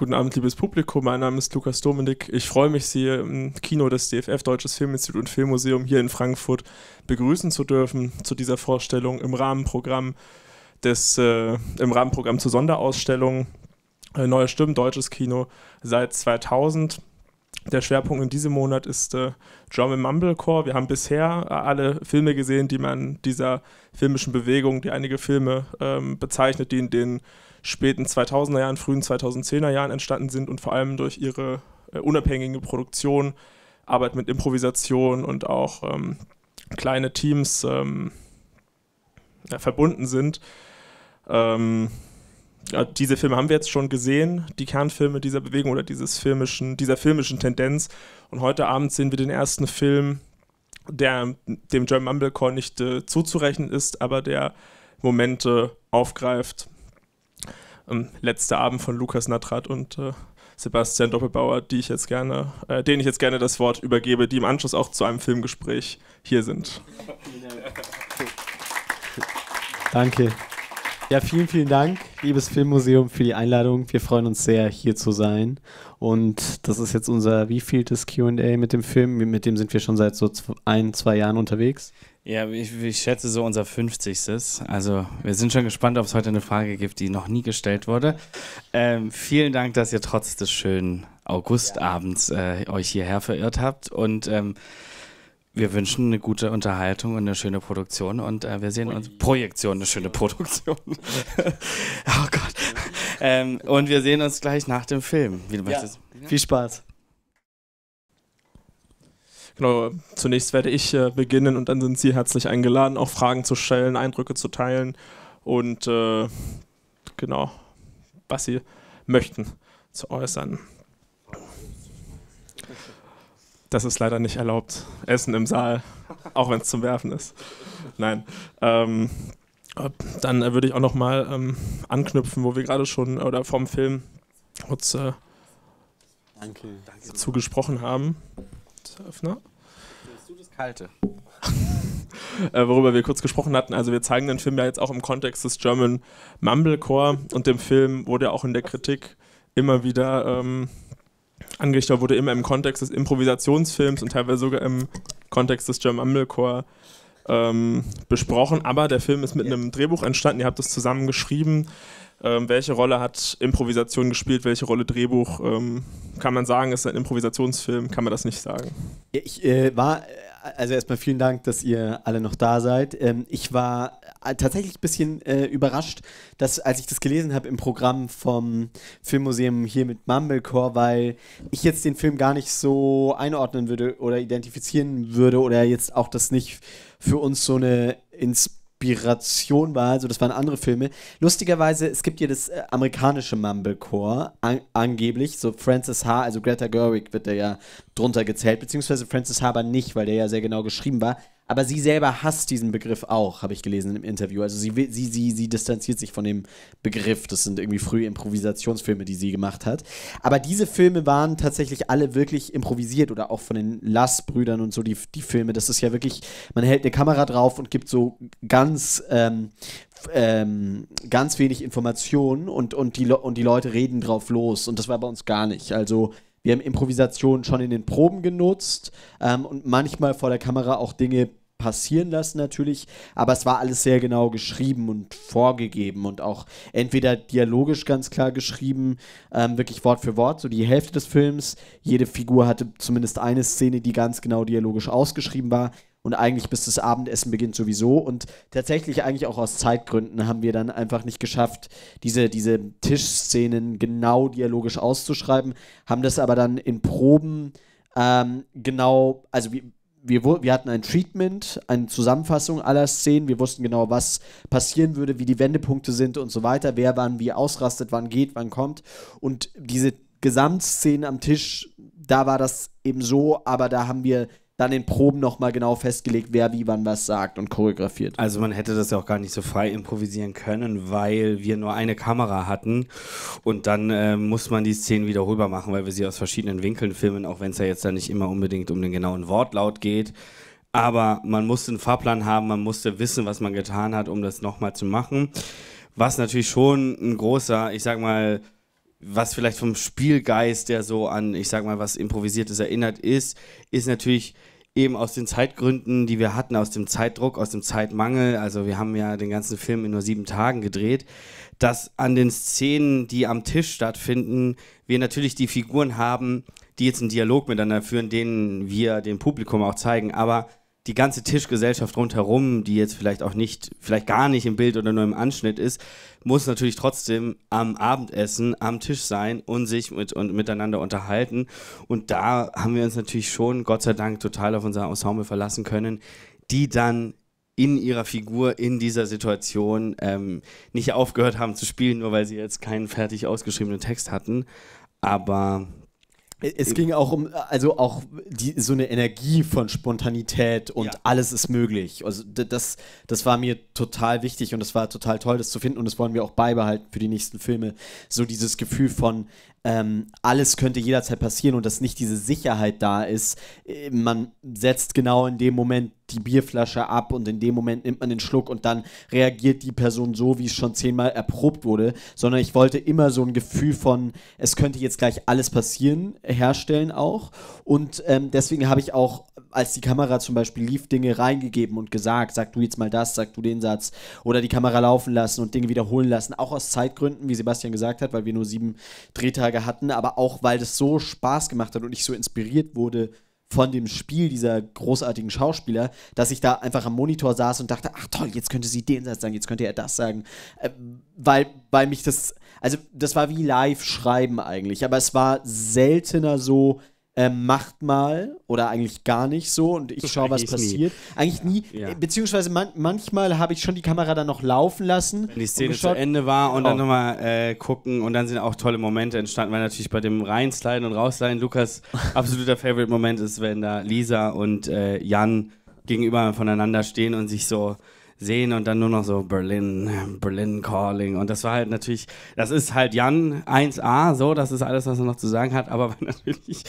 Guten Abend, liebes Publikum. Mein Name ist Lukas Dominik. Ich freue mich, Sie im Kino des DFF Deutsches Filminstitut und Filmmuseum hier in Frankfurt begrüßen zu dürfen zu dieser Vorstellung im Rahmenprogramm des äh, im Rahmenprogramm zur Sonderausstellung äh, Neue Stimmen deutsches Kino seit 2000. Der Schwerpunkt in diesem Monat ist äh, German Mumblecore. Wir haben bisher äh, alle Filme gesehen, die man dieser filmischen Bewegung, die einige Filme ähm, bezeichnet, die in den späten 2000er Jahren, frühen 2010er Jahren entstanden sind und vor allem durch ihre äh, unabhängige Produktion, Arbeit mit Improvisation und auch ähm, kleine Teams ähm, ja, verbunden sind. Ähm, ja, diese Filme haben wir jetzt schon gesehen, die Kernfilme dieser Bewegung oder dieses filmischen, dieser filmischen Tendenz. Und heute Abend sehen wir den ersten Film, der dem German Mumblecore nicht äh, zuzurechnen ist, aber der Momente aufgreift, ähm, letzter Abend von Lukas Natrat und äh, Sebastian Doppelbauer, die ich jetzt gerne, äh, denen ich jetzt gerne das Wort übergebe, die im Anschluss auch zu einem Filmgespräch hier sind. Danke. Ja, vielen, vielen Dank, liebes Filmmuseum, für die Einladung. Wir freuen uns sehr, hier zu sein. Und das ist jetzt unser wievieltes QA mit dem Film. Mit dem sind wir schon seit so ein, zwei Jahren unterwegs. Ja, ich, ich, schätze so unser 50. Also wir sind schon gespannt, ob es heute eine Frage gibt, die noch nie gestellt wurde. Ähm, vielen Dank, dass ihr trotz des schönen Augustabends äh, euch hierher verirrt habt. Und ähm, wir wünschen eine gute Unterhaltung und eine schöne Produktion. Und äh, wir sehen uns. Projektion, eine schöne Produktion. oh Gott. Ähm, und wir sehen uns gleich nach dem Film, wie du ja. möchtest. Viel Spaß. Genau, zunächst werde ich äh, beginnen und dann sind Sie herzlich eingeladen, auch Fragen zu stellen, Eindrücke zu teilen und äh, genau, was Sie möchten zu äußern. Das ist leider nicht erlaubt. Essen im Saal, auch wenn es zum Werfen ist. Nein. Ähm, dann würde ich auch nochmal ähm, anknüpfen, wo wir gerade schon oder vom Film kurz äh, Danke. zugesprochen haben. Öffner halte. äh, worüber wir kurz gesprochen hatten. Also wir zeigen den Film ja jetzt auch im Kontext des German Mumblecore und dem Film wurde auch in der Kritik immer wieder ähm, angerichtet, wurde immer im Kontext des Improvisationsfilms und teilweise sogar im Kontext des German Mumblecore ähm, besprochen. Aber der Film ist mit ja. einem Drehbuch entstanden, ihr habt es zusammen geschrieben. Ähm, welche Rolle hat Improvisation gespielt, welche Rolle Drehbuch? Ähm, kann man sagen, ist ein Improvisationsfilm, kann man das nicht sagen? Ich äh, war also erstmal vielen Dank, dass ihr alle noch da seid. Ähm, ich war äh, tatsächlich ein bisschen äh, überrascht, dass als ich das gelesen habe im Programm vom Filmmuseum hier mit Mumblecore, weil ich jetzt den Film gar nicht so einordnen würde oder identifizieren würde oder jetzt auch das nicht für uns so eine ins Inspiration war. Also das waren andere Filme. Lustigerweise, es gibt hier das äh, amerikanische Mumblecore, an, angeblich. So Francis H., also Greta Gerwig wird da ja drunter gezählt, beziehungsweise Francis H. aber nicht, weil der ja sehr genau geschrieben war. Aber sie selber hasst diesen Begriff auch, habe ich gelesen im Interview. Also sie, sie, sie, sie distanziert sich von dem Begriff. Das sind irgendwie frühe Improvisationsfilme, die sie gemacht hat. Aber diese Filme waren tatsächlich alle wirklich improvisiert oder auch von den Lass-Brüdern und so, die, die Filme. Das ist ja wirklich, man hält eine Kamera drauf und gibt so ganz ähm, ähm, ganz wenig Informationen und, und, die, und die Leute reden drauf los. Und das war bei uns gar nicht. Also wir haben Improvisation schon in den Proben genutzt ähm, und manchmal vor der Kamera auch Dinge passieren lassen natürlich, aber es war alles sehr genau geschrieben und vorgegeben und auch entweder dialogisch ganz klar geschrieben, ähm, wirklich Wort für Wort, so die Hälfte des Films. Jede Figur hatte zumindest eine Szene, die ganz genau dialogisch ausgeschrieben war und eigentlich bis das Abendessen beginnt sowieso. Und tatsächlich eigentlich auch aus Zeitgründen haben wir dann einfach nicht geschafft, diese, diese Tischszenen genau dialogisch auszuschreiben, haben das aber dann in Proben ähm, genau, also wie wir, wir hatten ein Treatment, eine Zusammenfassung aller Szenen. Wir wussten genau, was passieren würde, wie die Wendepunkte sind und so weiter, wer wann wie ausrastet, wann geht, wann kommt. Und diese Gesamtszenen am Tisch, da war das eben so, aber da haben wir dann in Proben nochmal genau festgelegt, wer wie wann was sagt und choreografiert. Also man hätte das ja auch gar nicht so frei improvisieren können, weil wir nur eine Kamera hatten und dann äh, muss man die Szenen wieder rüber machen, weil wir sie aus verschiedenen Winkeln filmen, auch wenn es ja jetzt da nicht immer unbedingt um den genauen Wortlaut geht. Aber man musste einen Fahrplan haben, man musste wissen, was man getan hat, um das nochmal zu machen. Was natürlich schon ein großer, ich sag mal, was vielleicht vom Spielgeist, der so an, ich sag mal, was Improvisiertes erinnert ist, ist natürlich eben aus den Zeitgründen, die wir hatten, aus dem Zeitdruck, aus dem Zeitmangel, also wir haben ja den ganzen Film in nur sieben Tagen gedreht, dass an den Szenen, die am Tisch stattfinden, wir natürlich die Figuren haben, die jetzt einen Dialog miteinander führen, den wir dem Publikum auch zeigen, aber die ganze Tischgesellschaft rundherum, die jetzt vielleicht auch nicht, vielleicht gar nicht im Bild oder nur im Anschnitt ist, muss natürlich trotzdem am Abendessen am Tisch sein und sich mit und miteinander unterhalten. Und da haben wir uns natürlich schon, Gott sei Dank, total auf unser Ensemble verlassen können, die dann in ihrer Figur, in dieser Situation ähm, nicht aufgehört haben zu spielen, nur weil sie jetzt keinen fertig ausgeschriebenen Text hatten. Aber es ging auch um, also auch die, so eine Energie von Spontanität und ja. alles ist möglich. Also das, das war mir total wichtig und es war total toll, das zu finden und das wollen wir auch beibehalten für die nächsten Filme. So dieses Gefühl von, ähm, alles könnte jederzeit passieren und dass nicht diese Sicherheit da ist. Äh, man setzt genau in dem Moment die Bierflasche ab und in dem Moment nimmt man den Schluck und dann reagiert die Person so, wie es schon zehnmal erprobt wurde, sondern ich wollte immer so ein Gefühl von, es könnte jetzt gleich alles passieren, herstellen auch. Und ähm, deswegen habe ich auch, als die Kamera zum Beispiel lief, Dinge reingegeben und gesagt, sag du jetzt mal das, sag du den Satz oder die Kamera laufen lassen und Dinge wiederholen lassen, auch aus Zeitgründen, wie Sebastian gesagt hat, weil wir nur sieben Drehtage Niederlage hatten, aber auch weil das so Spaß gemacht hat und ich so inspiriert wurde von dem Spiel dieser großartigen Schauspieler, dass ich da einfach am Monitor saß und dachte, ach toll, jetzt könnte sie den Satz sagen, jetzt könnte er das sagen, äh, weil, weil mich das, also das war wie live schreiben eigentlich, aber es war seltener so, ähm, macht mal oder eigentlich gar nicht so und ich schaue, was passiert. Nie. Eigentlich nie, ja. Äh, beziehungsweise man manchmal habe ich schon die Kamera dann noch laufen lassen. Wenn die Szene zu Ende war und oh. dann nochmal äh, gucken und dann sind auch tolle Momente entstanden, weil natürlich bei dem Reinsliden und Rausleiden Lukas absoluter Favorite-Moment ist, wenn da Lisa und äh, Jan gegenüber voneinander stehen und sich so sehen und dann nur noch so Berlin, Berlin Calling. Und das war halt natürlich, das ist halt Jan 1a, so, das ist alles, was er noch zu sagen hat, aber natürlich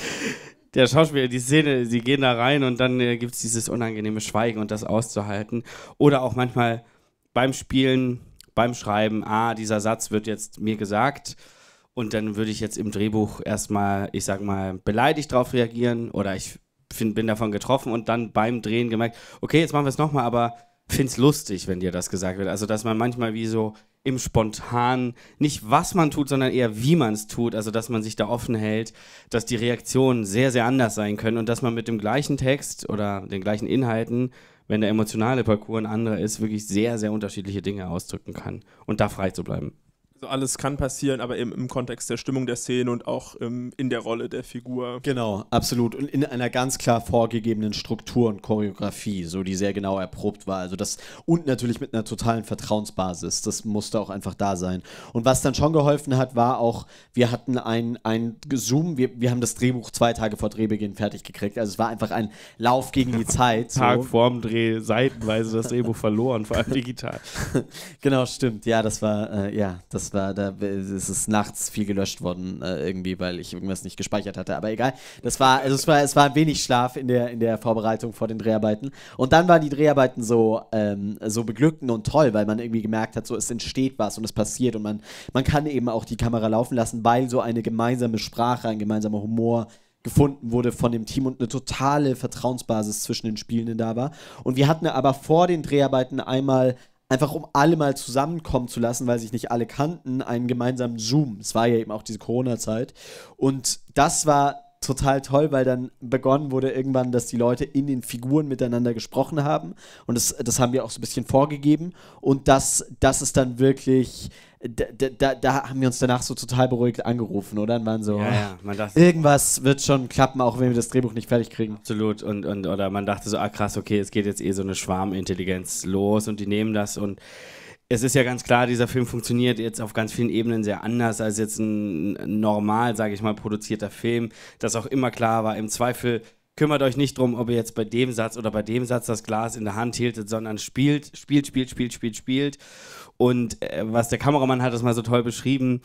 der Schauspieler, die Szene, sie gehen da rein und dann äh, gibt es dieses unangenehme Schweigen und das auszuhalten. Oder auch manchmal beim Spielen, beim Schreiben, ah, dieser Satz wird jetzt mir gesagt. Und dann würde ich jetzt im Drehbuch erstmal, ich sag mal, beleidigt drauf reagieren oder ich find, bin davon getroffen und dann beim Drehen gemerkt, okay, jetzt machen wir es nochmal, aber finde es lustig, wenn dir das gesagt wird. Also, dass man manchmal wie so im Spontanen, nicht was man tut, sondern eher wie man es tut, also dass man sich da offen hält, dass die Reaktionen sehr, sehr anders sein können und dass man mit dem gleichen Text oder den gleichen Inhalten, wenn der emotionale Parcours ein anderer ist, wirklich sehr, sehr unterschiedliche Dinge ausdrücken kann und da frei zu bleiben. Also alles kann passieren, aber eben im Kontext der Stimmung der Szene und auch ähm, in der Rolle der Figur. Genau, absolut. Und in einer ganz klar vorgegebenen Struktur und Choreografie, so die sehr genau erprobt war. Also das, und natürlich mit einer totalen Vertrauensbasis. Das musste auch einfach da sein. Und was dann schon geholfen hat, war auch, wir hatten ein, ein Zoom, wir, wir haben das Drehbuch zwei Tage vor Drehbeginn fertig gekriegt. Also es war einfach ein Lauf gegen die Zeit. So. Tag vorm Dreh, seitenweise das Drehbuch verloren, vor allem digital. genau, stimmt. Ja, das war, äh, ja, das das war, da ist es nachts viel gelöscht worden, äh, irgendwie, weil ich irgendwas nicht gespeichert hatte. Aber egal. Das war, also es war, es war wenig Schlaf in der, in der Vorbereitung vor den Dreharbeiten. Und dann waren die Dreharbeiten so, ähm, so beglückend und toll, weil man irgendwie gemerkt hat, so es entsteht was und es passiert und man, man kann eben auch die Kamera laufen lassen, weil so eine gemeinsame Sprache, ein gemeinsamer Humor gefunden wurde von dem Team und eine totale Vertrauensbasis zwischen den Spielenden da war. Und wir hatten aber vor den Dreharbeiten einmal einfach um alle mal zusammenkommen zu lassen, weil sich nicht alle kannten, einen gemeinsamen Zoom. Es war ja eben auch diese Corona-Zeit. Und das war total toll, weil dann begonnen wurde irgendwann, dass die Leute in den Figuren miteinander gesprochen haben. Und das, das haben wir auch so ein bisschen vorgegeben. Und das, das ist dann wirklich. Da, da, da haben wir uns danach so total beruhigt angerufen, oder? Und waren so, ja, ja, man dachte, irgendwas wird schon klappen, auch wenn wir das Drehbuch nicht fertig kriegen. Absolut. Und, und oder man dachte so, ah krass, okay, es geht jetzt eh so eine Schwarmintelligenz los und die nehmen das und es ist ja ganz klar, dieser Film funktioniert jetzt auf ganz vielen Ebenen sehr anders als jetzt ein normal, sage ich mal, produzierter Film, das auch immer klar war. Im Zweifel kümmert euch nicht drum, ob ihr jetzt bei dem Satz oder bei dem Satz das Glas in der Hand hieltet, sondern spielt, spielt, spielt, spielt, spielt, spielt. Und äh, was der Kameramann hat das mal so toll beschrieben,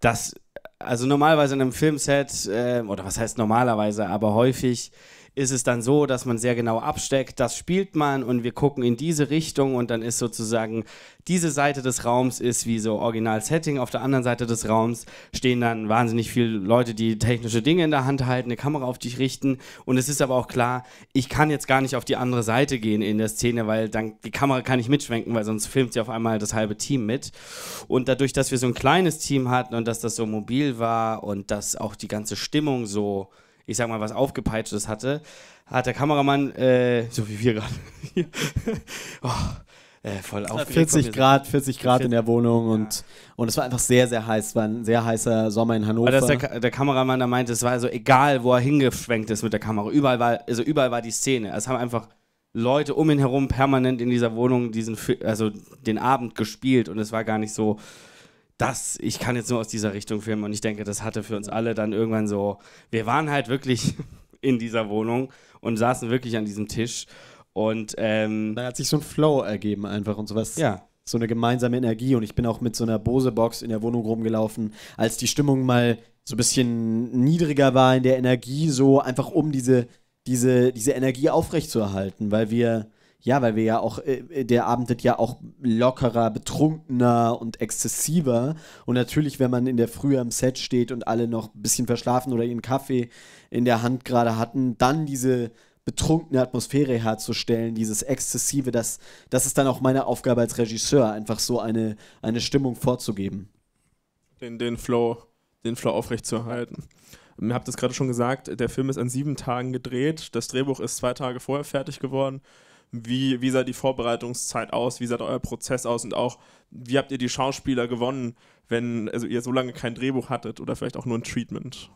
dass also normalerweise in einem Filmset, äh, oder was heißt normalerweise, aber häufig ist es dann so, dass man sehr genau absteckt, das spielt man und wir gucken in diese Richtung und dann ist sozusagen diese Seite des Raums ist wie so Original-Setting, auf der anderen Seite des Raums stehen dann wahnsinnig viele Leute, die technische Dinge in der Hand halten, eine Kamera auf dich richten und es ist aber auch klar, ich kann jetzt gar nicht auf die andere Seite gehen in der Szene, weil dann die Kamera kann ich mitschwenken, weil sonst filmt sie auf einmal das halbe Team mit und dadurch, dass wir so ein kleines Team hatten und dass das so mobil war und dass auch die ganze Stimmung so ich sag mal, was Aufgepeitschtes hatte, hat der Kameramann, äh, so wie wir gerade, oh, äh, voll auf 40 Grad, 40 Grad in der Wohnung ja. und, und es war einfach sehr, sehr heiß. Es war ein sehr heißer Sommer in Hannover. Aber der, der, Kameramann da meinte, es war also egal, wo er hingeschwenkt ist mit der Kamera. Überall war, also überall war die Szene. Es haben einfach Leute um ihn herum permanent in dieser Wohnung diesen, also den Abend gespielt und es war gar nicht so, das, ich kann jetzt nur aus dieser Richtung filmen und ich denke, das hatte für uns alle dann irgendwann so, wir waren halt wirklich in dieser Wohnung und saßen wirklich an diesem Tisch und ähm, da hat sich so ein Flow ergeben einfach und sowas. Ja. So eine gemeinsame Energie und ich bin auch mit so einer Bose-Box in der Wohnung rumgelaufen, als die Stimmung mal so ein bisschen niedriger war in der Energie, so einfach um diese, diese, diese Energie aufrechtzuerhalten, weil wir ja, weil wir ja auch, äh, äh, der Abend wird ja auch lockerer, betrunkener und exzessiver. Und natürlich, wenn man in der Früh am Set steht und alle noch ein bisschen verschlafen oder ihren Kaffee in der Hand gerade hatten, dann diese betrunkene Atmosphäre herzustellen, dieses Exzessive, das, das ist dann auch meine Aufgabe als Regisseur, einfach so eine, eine Stimmung vorzugeben. Den, den Flow, den Flow aufrechtzuerhalten. Ihr habt es gerade schon gesagt, der Film ist an sieben Tagen gedreht, das Drehbuch ist zwei Tage vorher fertig geworden. Wie, wie sah die Vorbereitungszeit aus? Wie sah euer Prozess aus? Und auch, wie habt ihr die Schauspieler gewonnen, wenn also ihr so lange kein Drehbuch hattet oder vielleicht auch nur ein Treatment?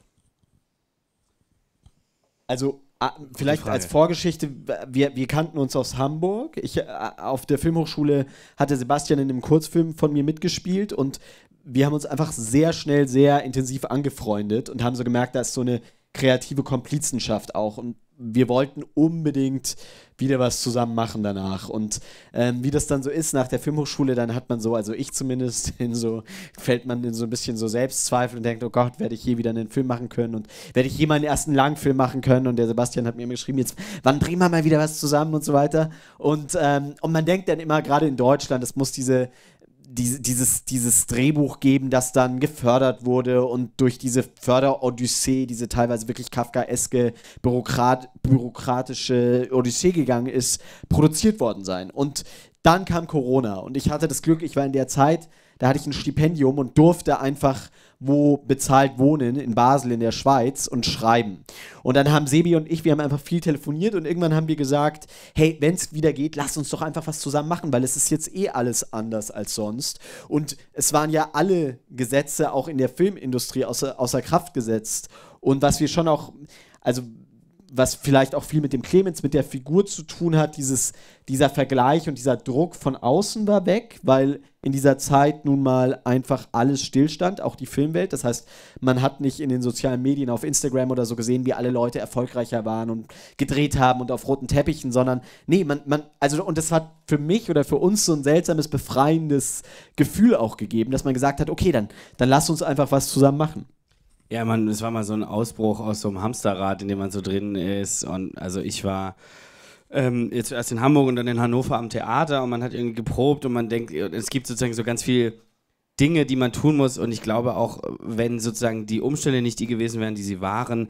Also ah, vielleicht als Vorgeschichte, wir, wir kannten uns aus Hamburg. Ich, äh, auf der Filmhochschule hatte Sebastian in einem Kurzfilm von mir mitgespielt und wir haben uns einfach sehr schnell, sehr intensiv angefreundet und haben so gemerkt, da ist so eine kreative Komplizenschaft auch. Und wir wollten unbedingt wieder was zusammen machen danach. Und ähm, wie das dann so ist nach der Filmhochschule, dann hat man so, also ich zumindest, in so, fällt man in so ein bisschen so Selbstzweifel und denkt, oh Gott, werde ich je wieder einen Film machen können und werde ich je mal ersten Langfilm machen können? Und der Sebastian hat mir immer geschrieben, jetzt, wann bringen wir mal wieder was zusammen und so weiter. Und, ähm, und man denkt dann immer, gerade in Deutschland, es muss diese die, dieses, dieses Drehbuch geben, das dann gefördert wurde und durch diese Förderodyssee, diese teilweise wirklich kafkaeske Bürokrat, bürokratische Odyssee gegangen ist, produziert worden sein. Und dann kam Corona und ich hatte das Glück, ich war in der Zeit, da hatte ich ein Stipendium und durfte einfach wo bezahlt wohnen, in Basel in der Schweiz und schreiben. Und dann haben Sebi und ich, wir haben einfach viel telefoniert und irgendwann haben wir gesagt, hey, wenn es wieder geht, lass uns doch einfach was zusammen machen, weil es ist jetzt eh alles anders als sonst. Und es waren ja alle Gesetze auch in der Filmindustrie außer, außer Kraft gesetzt. Und was wir schon auch, also was vielleicht auch viel mit dem Clemens, mit der Figur zu tun hat, dieses, dieser Vergleich und dieser Druck von außen war weg, weil in dieser Zeit nun mal einfach alles stillstand, auch die Filmwelt. Das heißt, man hat nicht in den sozialen Medien, auf Instagram oder so gesehen, wie alle Leute erfolgreicher waren und gedreht haben und auf roten Teppichen, sondern nee, man, man, also und das hat für mich oder für uns so ein seltsames, befreiendes Gefühl auch gegeben, dass man gesagt hat, okay, dann, dann lass uns einfach was zusammen machen. Ja, man, es war mal so ein Ausbruch aus so einem Hamsterrad, in dem man so drin ist. Und also ich war ähm, jetzt erst in Hamburg und dann in Hannover am Theater und man hat irgendwie geprobt und man denkt, es gibt sozusagen so ganz viel Dinge, die man tun muss. Und ich glaube auch, wenn sozusagen die Umstände nicht die gewesen wären, die sie waren,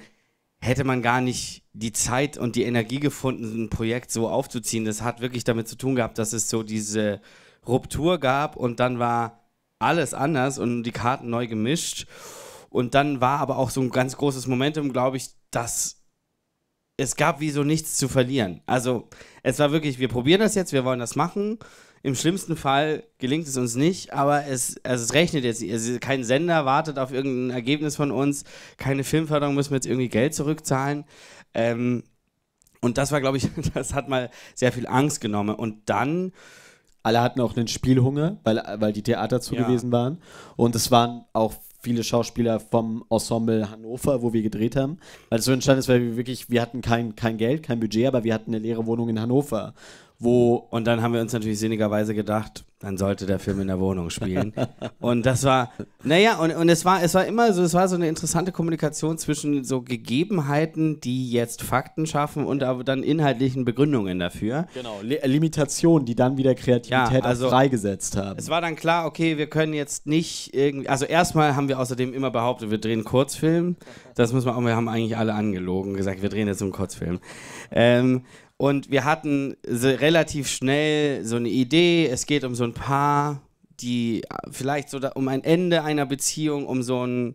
hätte man gar nicht die Zeit und die Energie gefunden, ein Projekt so aufzuziehen. Das hat wirklich damit zu tun gehabt, dass es so diese Ruptur gab und dann war alles anders und die Karten neu gemischt. Und dann war aber auch so ein ganz großes Momentum, glaube ich, dass es gab wie so nichts zu verlieren. Also es war wirklich, wir probieren das jetzt, wir wollen das machen. Im schlimmsten Fall gelingt es uns nicht, aber es, also es rechnet jetzt. Also kein Sender wartet auf irgendein Ergebnis von uns. Keine Filmförderung müssen wir jetzt irgendwie Geld zurückzahlen. Ähm, und das war, glaube ich, das hat mal sehr viel Angst genommen. Und dann alle hatten auch einen Spielhunger, weil, weil die Theater zugewiesen ja. waren. Und es waren auch viele Schauspieler vom Ensemble Hannover, wo wir gedreht haben. Weil es so entstanden ist, weil wir wirklich, wir hatten kein, kein Geld, kein Budget, aber wir hatten eine leere Wohnung in Hannover. Wo und dann haben wir uns natürlich sinnigerweise gedacht, dann sollte der Film in der Wohnung spielen. und das war, naja, und, und es war, es war immer so, es war so eine interessante Kommunikation zwischen so Gegebenheiten, die jetzt Fakten schaffen und aber dann inhaltlichen Begründungen dafür. Genau, Limitationen, die dann wieder Kreativität ja, also, freigesetzt haben. Es war dann klar, okay, wir können jetzt nicht irgendwie, also erstmal haben wir außerdem immer behauptet, wir drehen Kurzfilm. Das muss man auch, wir haben eigentlich alle angelogen, gesagt, wir drehen jetzt einen Kurzfilm. Ähm, und wir hatten so relativ schnell so eine Idee, es geht um so ein Paar, die äh, vielleicht so da, um ein Ende einer Beziehung, um so ein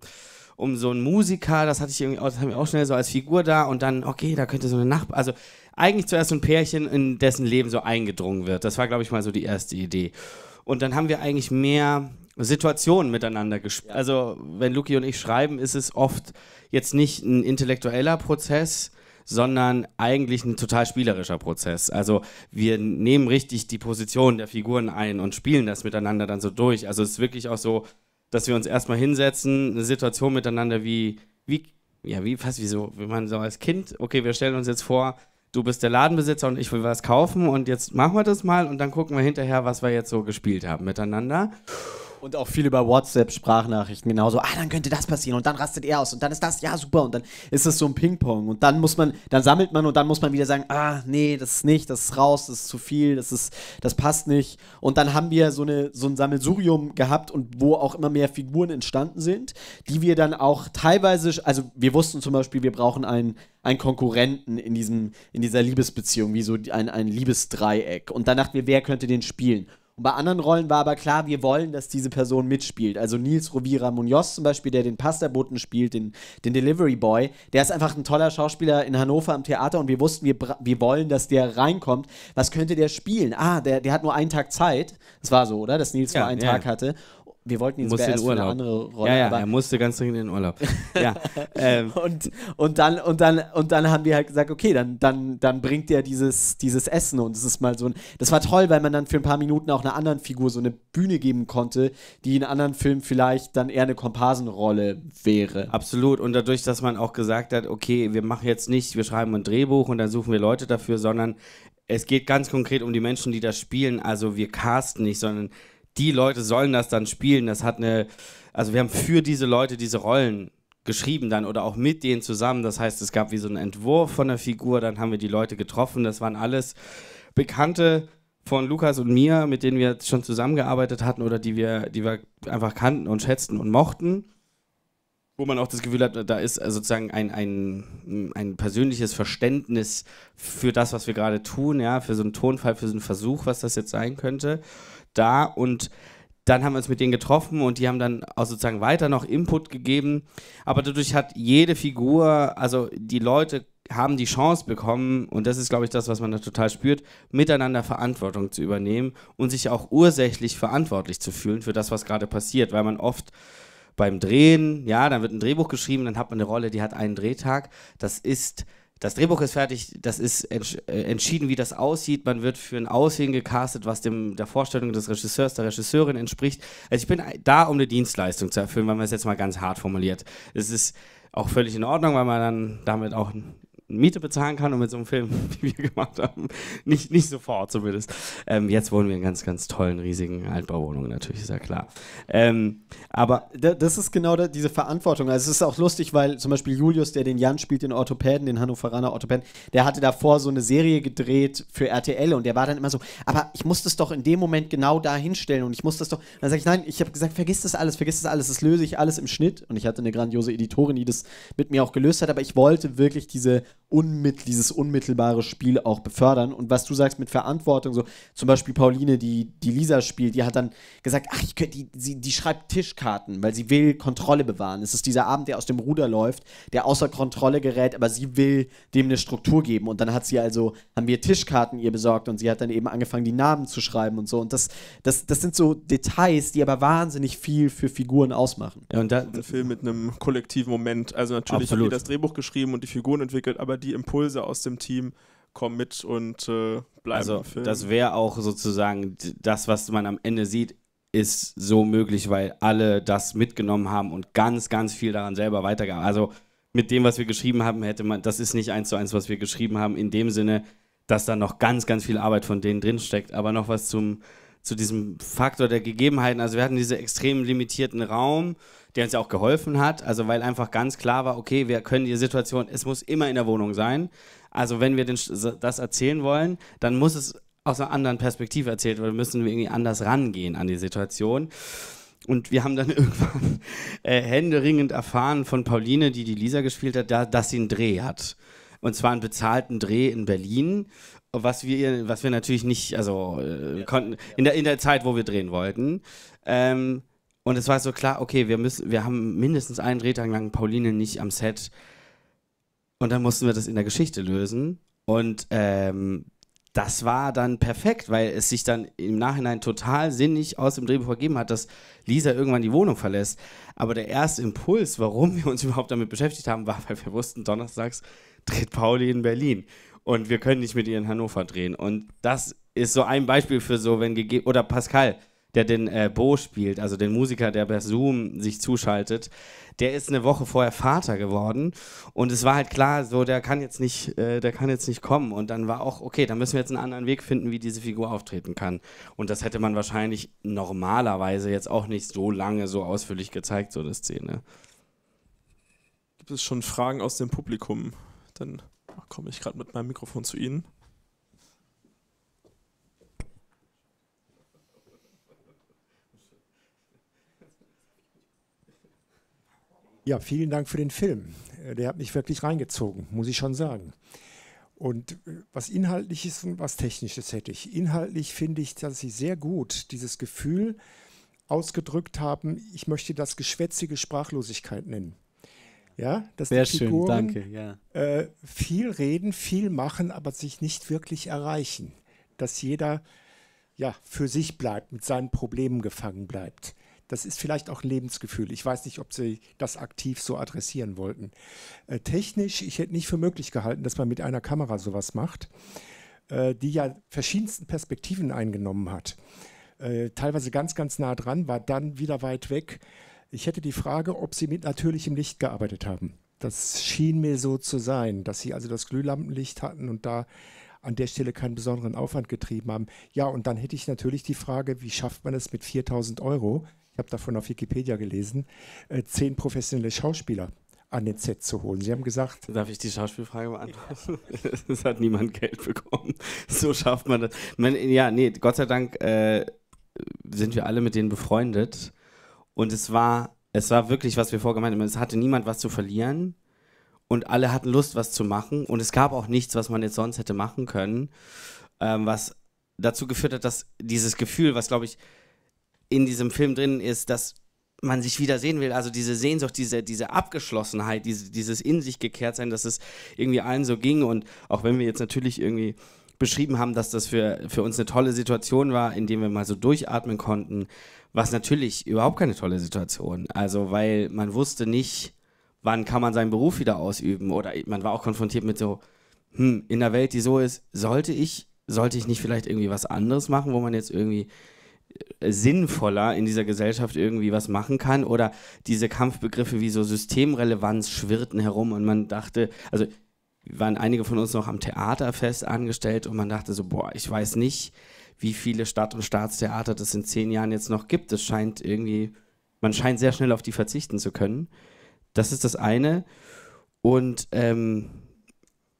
um so einen Musiker, das hatte ich irgendwie das haben wir auch schnell so als Figur da und dann okay, da könnte so eine Nachbar, also eigentlich zuerst so ein Pärchen, in dessen Leben so eingedrungen wird. Das war glaube ich mal so die erste Idee. Und dann haben wir eigentlich mehr Situationen miteinander gespielt. Also, wenn Luki und ich schreiben, ist es oft jetzt nicht ein intellektueller Prozess, sondern eigentlich ein total spielerischer Prozess. Also wir nehmen richtig die Position der Figuren ein und spielen das miteinander dann so durch. Also es ist wirklich auch so, dass wir uns erstmal hinsetzen, eine Situation miteinander wie, wie, ja, wie, fast wie so, wie man so als Kind, okay, wir stellen uns jetzt vor, du bist der Ladenbesitzer und ich will was kaufen und jetzt machen wir das mal und dann gucken wir hinterher, was wir jetzt so gespielt haben miteinander. Puh und auch viel über WhatsApp-Sprachnachrichten genauso. Ah, dann könnte das passieren und dann rastet er aus und dann ist das, ja, super. Und dann ist das so ein Ping-Pong. Und dann muss man, dann sammelt man und dann muss man wieder sagen, ah, nee, das ist nicht, das ist raus, das ist zu viel, das ist, das passt nicht. Und dann haben wir so, eine, so ein Sammelsurium gehabt und wo auch immer mehr Figuren entstanden sind, die wir dann auch teilweise, also wir wussten zum Beispiel, wir brauchen einen, einen Konkurrenten in, diesem, in dieser Liebesbeziehung, wie so ein, ein Liebesdreieck. Und dann dachten wir, wer könnte den spielen? Und bei anderen Rollen war aber klar, wir wollen, dass diese Person mitspielt. Also Nils Rovira Munoz zum Beispiel, der den Pastaboten spielt, den, den Delivery Boy, der ist einfach ein toller Schauspieler in Hannover am Theater und wir wussten, wir, wir wollen, dass der reinkommt. Was könnte der spielen? Ah, der, der hat nur einen Tag Zeit. Das war so, oder? Dass Nils ja, nur einen ja. Tag hatte wir wollten ihn sogar erst für eine andere Rolle. Ja, ja, er musste ganz dringend in den Urlaub. ja, ähm. und, und, dann, und, dann, und dann haben wir halt gesagt, okay, dann, dann, dann bringt er dieses, dieses Essen und es ist mal so ein, das war toll, weil man dann für ein paar Minuten auch einer anderen Figur so eine Bühne geben konnte, die in anderen Filmen vielleicht dann eher eine Komparsenrolle wäre. Absolut und dadurch, dass man auch gesagt hat, okay, wir machen jetzt nicht, wir schreiben ein Drehbuch und dann suchen wir Leute dafür, sondern es geht ganz konkret um die Menschen, die das spielen. Also wir casten nicht, sondern die Leute sollen das dann spielen. Das hat eine, also wir haben für diese Leute diese Rollen geschrieben dann oder auch mit denen zusammen. Das heißt, es gab wie so einen Entwurf von der Figur, dann haben wir die Leute getroffen. Das waren alles Bekannte von Lukas und mir, mit denen wir schon zusammengearbeitet hatten oder die wir, die wir einfach kannten und schätzten und mochten wo man auch das Gefühl hat, da ist äh, sozusagen ein, ein, ein persönliches Verständnis für das, was wir gerade tun, ja, für so einen Tonfall, für so einen Versuch, was das jetzt sein könnte, da und dann haben wir uns mit denen getroffen und die haben dann auch sozusagen weiter noch Input gegeben. Aber dadurch hat jede Figur, also die Leute haben die Chance bekommen, und das ist, glaube ich, das, was man da total spürt, miteinander Verantwortung zu übernehmen und sich auch ursächlich verantwortlich zu fühlen für das, was gerade passiert, weil man oft beim Drehen, ja, dann wird ein Drehbuch geschrieben, dann hat man eine Rolle, die hat einen Drehtag. Das ist das Drehbuch ist fertig, das ist entsch äh, entschieden, wie das aussieht. Man wird für ein Aussehen gecastet, was dem, der Vorstellung des Regisseurs, der Regisseurin entspricht. Also ich bin da, um eine Dienstleistung zu erfüllen, wenn man es jetzt mal ganz hart formuliert. Es ist auch völlig in Ordnung, weil man dann damit auch Miete bezahlen kann und mit so einem Film, wie wir gemacht haben, nicht, nicht sofort zumindest. Ähm, jetzt wohnen wir in ganz, ganz tollen, riesigen Altbauwohnungen, natürlich, ist ja klar. Ähm, aber das ist genau diese Verantwortung. Also es ist auch lustig, weil zum Beispiel Julius, der den Jan spielt, den Orthopäden, den Hannoveraner Orthopäden, der hatte davor so eine Serie gedreht für RTL und der war dann immer so, aber ich muss das doch in dem Moment genau da hinstellen und ich muss das doch. Und dann sage ich, nein, ich habe gesagt, vergiss das alles, vergiss das alles, das löse ich alles im Schnitt. Und ich hatte eine grandiose Editorin, die das mit mir auch gelöst hat, aber ich wollte wirklich diese unmit dieses unmittelbare Spiel auch befördern. Und was du sagst mit Verantwortung, so zum Beispiel Pauline, die, die Lisa spielt, die hat dann gesagt, ach, ich könnte, die, sie, die schreibt Tischkarten, weil sie will Kontrolle bewahren. Es ist dieser Abend, der aus dem Ruder läuft, der außer Kontrolle gerät, aber sie will dem eine Struktur geben. Und dann hat sie also, haben wir Tischkarten ihr besorgt und sie hat dann eben angefangen, die Namen zu schreiben und so. Und das, das, das sind so Details, die aber wahnsinnig viel für Figuren ausmachen. Ja, und da, ein Film mit einem kollektiven Moment. Also natürlich Absolut. hat die das Drehbuch geschrieben und die Figuren entwickelt, aber die Impulse aus dem Team kommen mit und äh, bleiben. Also das wäre auch sozusagen das, was man am Ende sieht, ist so möglich, weil alle das mitgenommen haben und ganz, ganz viel daran selber weitergaben. Also mit dem, was wir geschrieben haben, hätte man, das ist nicht eins zu eins, was wir geschrieben haben, in dem Sinne, dass da noch ganz, ganz viel Arbeit von denen drin steckt. Aber noch was zum, zu diesem Faktor der Gegebenheiten. Also wir hatten diesen extrem limitierten Raum der uns ja auch geholfen hat. Also weil einfach ganz klar war, okay, wir können die Situation, es muss immer in der Wohnung sein. Also wenn wir den, das erzählen wollen, dann muss es aus einer anderen Perspektive erzählt werden, müssen wir irgendwie anders rangehen an die Situation. Und wir haben dann irgendwann äh, händeringend erfahren von Pauline, die die Lisa gespielt hat, da, dass sie einen Dreh hat. Und zwar einen bezahlten Dreh in Berlin was wir, was wir natürlich nicht, also äh, konnten, in der, in der Zeit, wo wir drehen wollten. Ähm, und es war so klar, okay, wir, müssen, wir haben mindestens einen Drehtag lang Pauline nicht am Set. Und dann mussten wir das in der Geschichte lösen. Und ähm, das war dann perfekt, weil es sich dann im Nachhinein total sinnig aus dem Drehbuch ergeben hat, dass Lisa irgendwann die Wohnung verlässt. Aber der erste Impuls, warum wir uns überhaupt damit beschäftigt haben, war, weil wir wussten, donnerstags dreht Pauli in Berlin. Und wir können nicht mit ihr in Hannover drehen. Und das ist so ein Beispiel für so, wenn gegeben, oder Pascal, der den äh, Bo spielt, also den Musiker, der bei Zoom sich zuschaltet, der ist eine Woche vorher Vater geworden und es war halt klar, so der kann jetzt nicht, äh, der kann jetzt nicht kommen und dann war auch okay, dann müssen wir jetzt einen anderen Weg finden, wie diese Figur auftreten kann und das hätte man wahrscheinlich normalerweise jetzt auch nicht so lange so ausführlich gezeigt so eine Szene. Gibt es schon Fragen aus dem Publikum? Dann komme ich gerade mit meinem Mikrofon zu Ihnen. Ja, vielen Dank für den Film. Äh, der hat mich wirklich reingezogen, muss ich schon sagen. Und äh, was Inhaltliches und was Technisches hätte ich. Inhaltlich finde ich, dass Sie sehr gut dieses Gefühl ausgedrückt haben, ich möchte das geschwätzige Sprachlosigkeit nennen. Ja, dass sehr die Figuren schön, danke, ja. äh, viel reden, viel machen, aber sich nicht wirklich erreichen. Dass jeder ja, für sich bleibt, mit seinen Problemen gefangen bleibt. Das ist vielleicht auch ein Lebensgefühl. Ich weiß nicht, ob sie das aktiv so adressieren wollten. Äh, technisch, ich hätte nicht für möglich gehalten, dass man mit einer Kamera sowas macht, äh, die ja verschiedensten Perspektiven eingenommen hat. Äh, teilweise ganz, ganz nah dran, war dann wieder weit weg. Ich hätte die Frage, ob sie mit natürlichem Licht gearbeitet haben. Das schien mir so zu sein, dass sie also das Glühlampenlicht hatten und da an der Stelle keinen besonderen Aufwand getrieben haben. Ja, und dann hätte ich natürlich die Frage, wie schafft man es mit 4000 Euro, ich habe davon auf Wikipedia gelesen, äh, zehn professionelle Schauspieler an den Set zu holen. Sie haben gesagt. Darf ich die Schauspielfrage beantworten? Es hat niemand Geld bekommen. So schafft man das. Man, ja, nee, Gott sei Dank äh, sind wir alle mit denen befreundet. Und es war, es war wirklich, was wir vorgemeint haben. Es hatte niemand was zu verlieren. Und alle hatten Lust, was zu machen. Und es gab auch nichts, was man jetzt sonst hätte machen können. Ähm, was dazu geführt hat, dass dieses Gefühl, was glaube ich in diesem Film drin ist, dass man sich wieder sehen will, also diese Sehnsucht, diese, diese Abgeschlossenheit, diese, dieses in sich gekehrt sein, dass es irgendwie allen so ging und auch wenn wir jetzt natürlich irgendwie beschrieben haben, dass das für, für uns eine tolle Situation war, indem wir mal so durchatmen konnten, was natürlich überhaupt keine tolle Situation, also weil man wusste nicht, wann kann man seinen Beruf wieder ausüben oder man war auch konfrontiert mit so, hm, in der Welt, die so ist, sollte ich, sollte ich nicht vielleicht irgendwie was anderes machen, wo man jetzt irgendwie sinnvoller in dieser Gesellschaft irgendwie was machen kann oder diese Kampfbegriffe wie so Systemrelevanz schwirrten herum und man dachte, also waren einige von uns noch am Theaterfest angestellt und man dachte so, boah, ich weiß nicht, wie viele Stadt- und Staatstheater das in zehn Jahren jetzt noch gibt. Es scheint irgendwie, man scheint sehr schnell auf die verzichten zu können. Das ist das eine. Und ähm,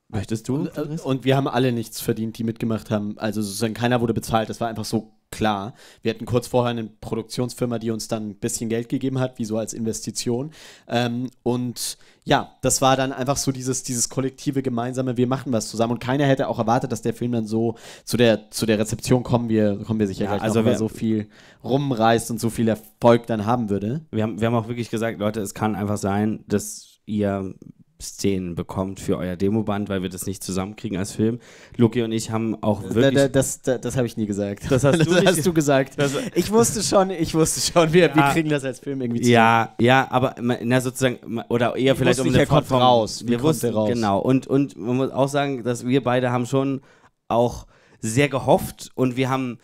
möchtest du? Und, äh, und wir haben alle nichts verdient, die mitgemacht haben. Also sozusagen keiner wurde bezahlt. Das war einfach so klar. Wir hatten kurz vorher eine Produktionsfirma, die uns dann ein bisschen Geld gegeben hat, wie so als Investition. Ähm, und ja, das war dann einfach so dieses, dieses kollektive gemeinsame, wir machen was zusammen. Und keiner hätte auch erwartet, dass der Film dann so zu der, zu der Rezeption kommen wir, kommen wir sicher ja, gleich also wer so viel rumreißt und so viel Erfolg dann haben würde. Wir haben, wir haben auch wirklich gesagt, Leute, es kann einfach sein, dass ihr Szenen bekommt für euer Demoband, weil wir das nicht zusammenkriegen als Film. Luki und ich haben auch wirklich. Da, da, das, das habe ich nie gesagt. Das hast, das du, hast du, gesagt. Das, ich wusste schon, ich wusste schon, wir, ja. wir kriegen das als Film irgendwie zusammen. Ja, ja, aber na sozusagen, oder eher ich vielleicht um eine Form. raus. Wir wussten raus. Genau. Und, und man muss auch sagen, dass wir beide haben schon auch sehr gehofft und wir haben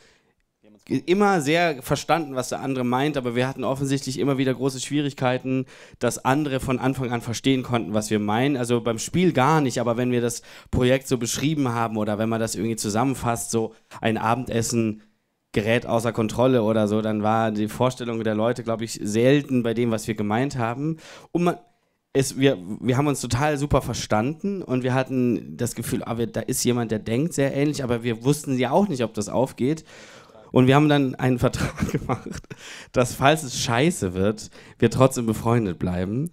immer sehr verstanden, was der andere meint, aber wir hatten offensichtlich immer wieder große Schwierigkeiten, dass andere von Anfang an verstehen konnten, was wir meinen. Also beim Spiel gar nicht, aber wenn wir das Projekt so beschrieben haben oder wenn man das irgendwie zusammenfasst, so ein Abendessen gerät außer Kontrolle oder so, dann war die Vorstellung der Leute, glaube ich, selten bei dem, was wir gemeint haben. Und man, es, wir, wir haben uns total super verstanden und wir hatten das Gefühl, ah, wir, da ist jemand, der denkt sehr ähnlich, aber wir wussten ja auch nicht, ob das aufgeht. Und wir haben dann einen Vertrag gemacht, dass falls es scheiße wird, wir trotzdem befreundet bleiben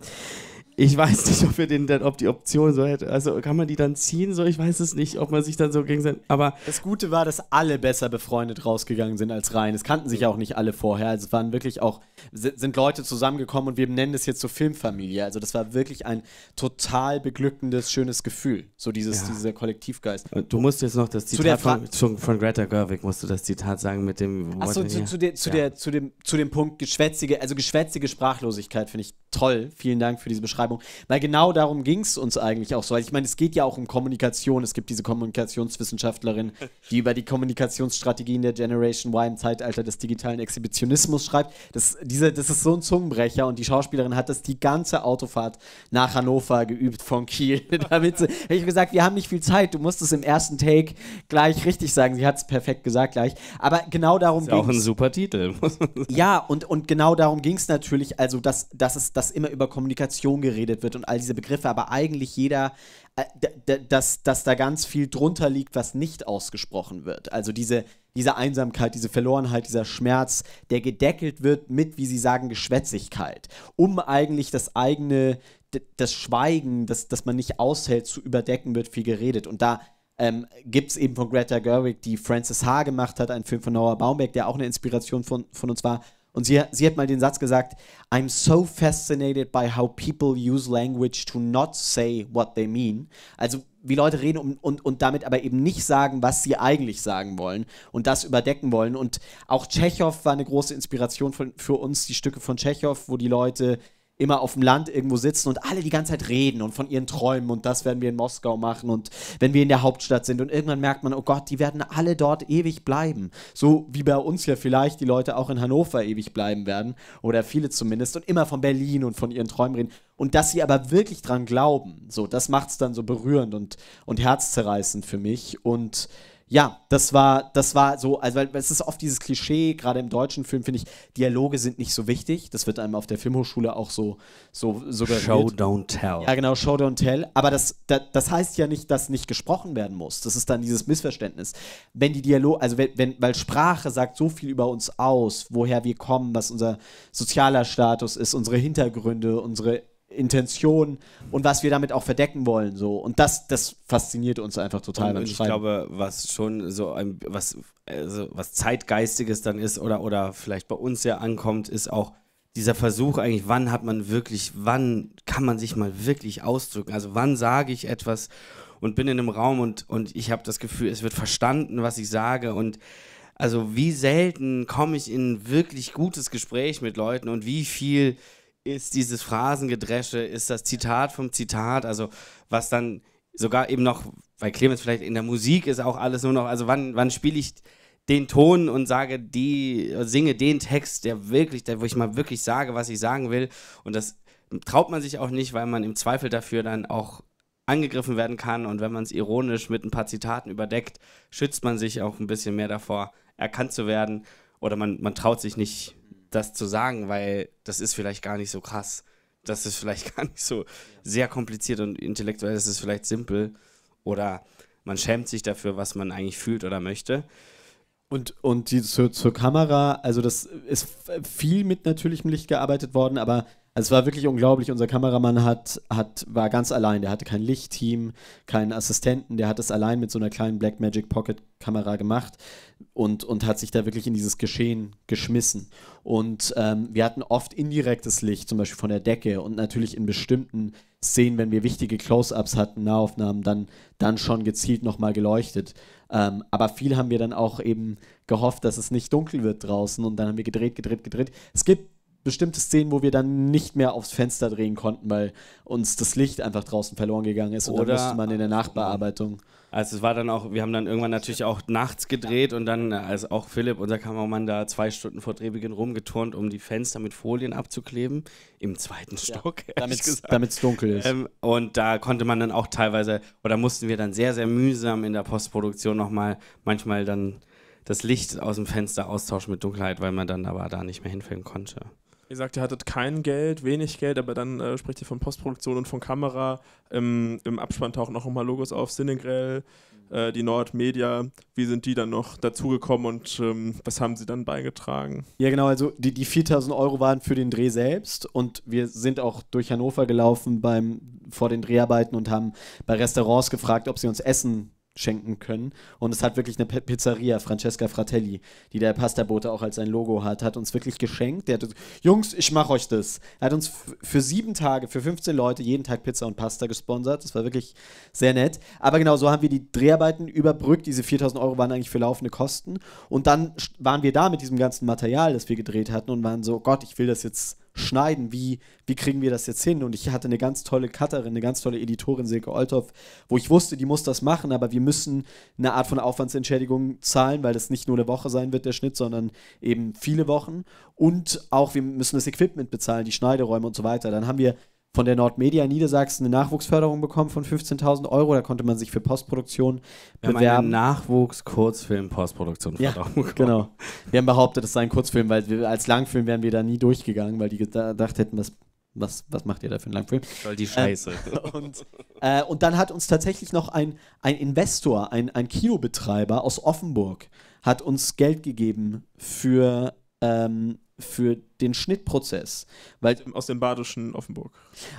ich weiß nicht, ob wir den dann, ob die Option so hätte. Also kann man die dann ziehen? So, ich weiß es nicht, ob man sich dann so gegenseitig. Aber das Gute war, dass alle besser befreundet rausgegangen sind als rein. Es kannten sich auch nicht alle vorher. Also es waren wirklich auch sind Leute zusammengekommen und wir nennen es jetzt so Filmfamilie. Also das war wirklich ein total beglückendes, schönes Gefühl. So dieses ja. dieser Kollektivgeist. Und du musst jetzt noch das Zitat von, von, von, Greta Gerwig musst du das Zitat sagen mit dem. Achso, zu, zu, der, zu, ja. der, zu dem zu dem Punkt geschwätzige, also geschwätzige Sprachlosigkeit finde ich toll. Vielen Dank für diese Beschreibung Geschäftsbeschreibung, weil genau darum ging es uns eigentlich auch so. Also ich meine, es geht ja auch um Kommunikation. Es gibt diese Kommunikationswissenschaftlerin, die über die Kommunikationsstrategien der Generation Y im Zeitalter des digitalen Exhibitionismus schreibt. Das, diese, das ist so ein Zungenbrecher und die Schauspielerin hat das die ganze Autofahrt nach Hannover geübt von Kiel. Damit sie, ich gesagt, wir haben nicht viel Zeit, du musst es im ersten Take gleich richtig sagen. Sie hat es perfekt gesagt gleich. Aber genau darum ging es. Auch ein super Titel. ja, und, und genau darum ging es natürlich, also dass, dass es dass immer über Kommunikation geredet geredet wird und all diese Begriffe, aber eigentlich jeder, äh, dass, dass da ganz viel drunter liegt, was nicht ausgesprochen wird. Also diese, diese Einsamkeit, diese Verlorenheit, dieser Schmerz, der gedeckelt wird mit, wie Sie sagen, Geschwätzigkeit, um eigentlich das eigene, das Schweigen, das, das man nicht aushält, zu überdecken, wird viel geredet. Und da ähm, gibt es eben von Greta Gerwig, die Frances H. gemacht hat, einen Film von Noah Baumbeck, der auch eine Inspiration von, von uns war, und sie, sie hat mal den Satz gesagt, I'm so fascinated by how people use language to not say what they mean. Also wie Leute reden und, und, und damit aber eben nicht sagen, was sie eigentlich sagen wollen und das überdecken wollen. Und auch Tschechow war eine große Inspiration von, für uns, die Stücke von Tschechow, wo die Leute immer auf dem Land irgendwo sitzen und alle die ganze Zeit reden und von ihren Träumen und das werden wir in Moskau machen und wenn wir in der Hauptstadt sind und irgendwann merkt man, oh Gott, die werden alle dort ewig bleiben. So wie bei uns ja vielleicht die Leute auch in Hannover ewig bleiben werden oder viele zumindest und immer von Berlin und von ihren Träumen reden und dass sie aber wirklich dran glauben. So, das macht es dann so berührend und, und herzzerreißend für mich und ja, das war, das war so, also weil es ist oft dieses Klischee, gerade im deutschen Film finde ich, Dialoge sind nicht so wichtig. Das wird einem auf der Filmhochschule auch so, so sogar. Show, don't tell. Ja, genau, show, don't tell. Aber das, das, das heißt ja nicht, dass nicht gesprochen werden muss. Das ist dann dieses Missverständnis. Wenn die Dialoge, also wenn, wenn, weil Sprache sagt so viel über uns aus, woher wir kommen, was unser sozialer Status ist, unsere Hintergründe, unsere Intention und was wir damit auch verdecken wollen. So. Und das, das fasziniert uns einfach total. Und, und ich glaube, was schon so ein, was, also was Zeitgeistiges dann ist oder, oder vielleicht bei uns ja ankommt, ist auch dieser Versuch eigentlich, wann hat man wirklich, wann kann man sich mal wirklich ausdrücken? Also wann sage ich etwas und bin in einem Raum und, und ich habe das Gefühl, es wird verstanden, was ich sage und also wie selten komme ich in wirklich gutes Gespräch mit Leuten und wie viel ist dieses Phrasengedresche, ist das Zitat vom Zitat, also was dann sogar eben noch, weil Clemens vielleicht in der Musik ist auch alles nur noch, also wann, wann spiele ich den Ton und sage die, singe den Text, der wirklich, der, wo ich mal wirklich sage, was ich sagen will. Und das traut man sich auch nicht, weil man im Zweifel dafür dann auch angegriffen werden kann. Und wenn man es ironisch mit ein paar Zitaten überdeckt, schützt man sich auch ein bisschen mehr davor, erkannt zu werden. Oder man, man traut sich nicht das zu sagen, weil das ist vielleicht gar nicht so krass. Das ist vielleicht gar nicht so sehr kompliziert und intellektuell, das ist vielleicht simpel. Oder man schämt sich dafür, was man eigentlich fühlt oder möchte. Und, und die zur, zur Kamera, also das ist viel mit natürlichem Licht gearbeitet worden, aber also es war wirklich unglaublich. Unser Kameramann hat, hat, war ganz allein. Der hatte kein Lichtteam, keinen Assistenten. Der hat es allein mit so einer kleinen Blackmagic Pocket Kamera gemacht und, und hat sich da wirklich in dieses Geschehen geschmissen. Und ähm, wir hatten oft indirektes Licht, zum Beispiel von der Decke und natürlich in bestimmten Szenen, wenn wir wichtige Close-ups hatten, Nahaufnahmen, dann, dann schon gezielt nochmal geleuchtet. Ähm, aber viel haben wir dann auch eben gehofft, dass es nicht dunkel wird draußen und dann haben wir gedreht, gedreht, gedreht. Es gibt bestimmte Szenen, wo wir dann nicht mehr aufs Fenster drehen konnten, weil uns das Licht einfach draußen verloren gegangen ist Oder und dann musste man in der Nachbearbeitung. Also es war dann auch, wir haben dann irgendwann natürlich auch nachts gedreht und dann, als auch Philipp, unser Kameramann, da zwei Stunden vor Drehbeginn rumgeturnt, um die Fenster mit Folien abzukleben, im zweiten Stock. Ja, Damit es dunkel ist. Ähm, und da konnte man dann auch teilweise, oder mussten wir dann sehr, sehr mühsam in der Postproduktion nochmal manchmal dann das Licht aus dem Fenster austauschen mit Dunkelheit, weil man dann aber da nicht mehr hinfilmen konnte. Ihr sagt, ihr hattet kein Geld, wenig Geld, aber dann äh, spricht ihr von Postproduktion und von Kamera. Im, im Abspann tauchen auch nochmal Logos auf, Cinegrell, äh, die Nordmedia. Wie sind die dann noch dazugekommen und ähm, was haben sie dann beigetragen? Ja, genau, also die, die 4000 Euro waren für den Dreh selbst und wir sind auch durch Hannover gelaufen beim, vor den Dreharbeiten und haben bei Restaurants gefragt, ob sie uns Essen schenken können. Und es hat wirklich eine P Pizzeria, Francesca Fratelli, die der Pastabote auch als sein Logo hat, hat uns wirklich geschenkt. Der hat uns, Jungs, ich mach euch das. Er hat uns für sieben Tage, für 15 Leute jeden Tag Pizza und Pasta gesponsert. Das war wirklich sehr nett. Aber genau so haben wir die Dreharbeiten überbrückt. Diese 4000 Euro waren eigentlich für laufende Kosten. Und dann waren wir da mit diesem ganzen Material, das wir gedreht hatten und waren so, Gott, ich will das jetzt schneiden, wie, wie kriegen wir das jetzt hin? Und ich hatte eine ganz tolle Cutterin, eine ganz tolle Editorin, Silke Olthoff, wo ich wusste, die muss das machen, aber wir müssen eine Art von Aufwandsentschädigung zahlen, weil das nicht nur eine Woche sein wird, der Schnitt, sondern eben viele Wochen. Und auch wir müssen das Equipment bezahlen, die Schneideräume und so weiter. Dann haben wir von der Nordmedia Niedersachsen eine Nachwuchsförderung bekommen von 15.000 Euro. Da konnte man sich für Postproduktion Wir bewerben. Wir haben Nachwuchs-Kurzfilm-Postproduktion ja, bekommen. Genau. Wir haben behauptet, es sei ein Kurzfilm, weil wir, als Langfilm wären wir da nie durchgegangen, weil die gedacht hätten, was, was, was macht ihr da für einen Langfilm? Soll die ähm, Scheiße. Äh, und, äh, und dann hat uns tatsächlich noch ein, ein Investor, ein, ein Kinobetreiber aus Offenburg, hat uns Geld gegeben für ähm, für den Schnittprozess. Weil aus dem badischen Offenburg.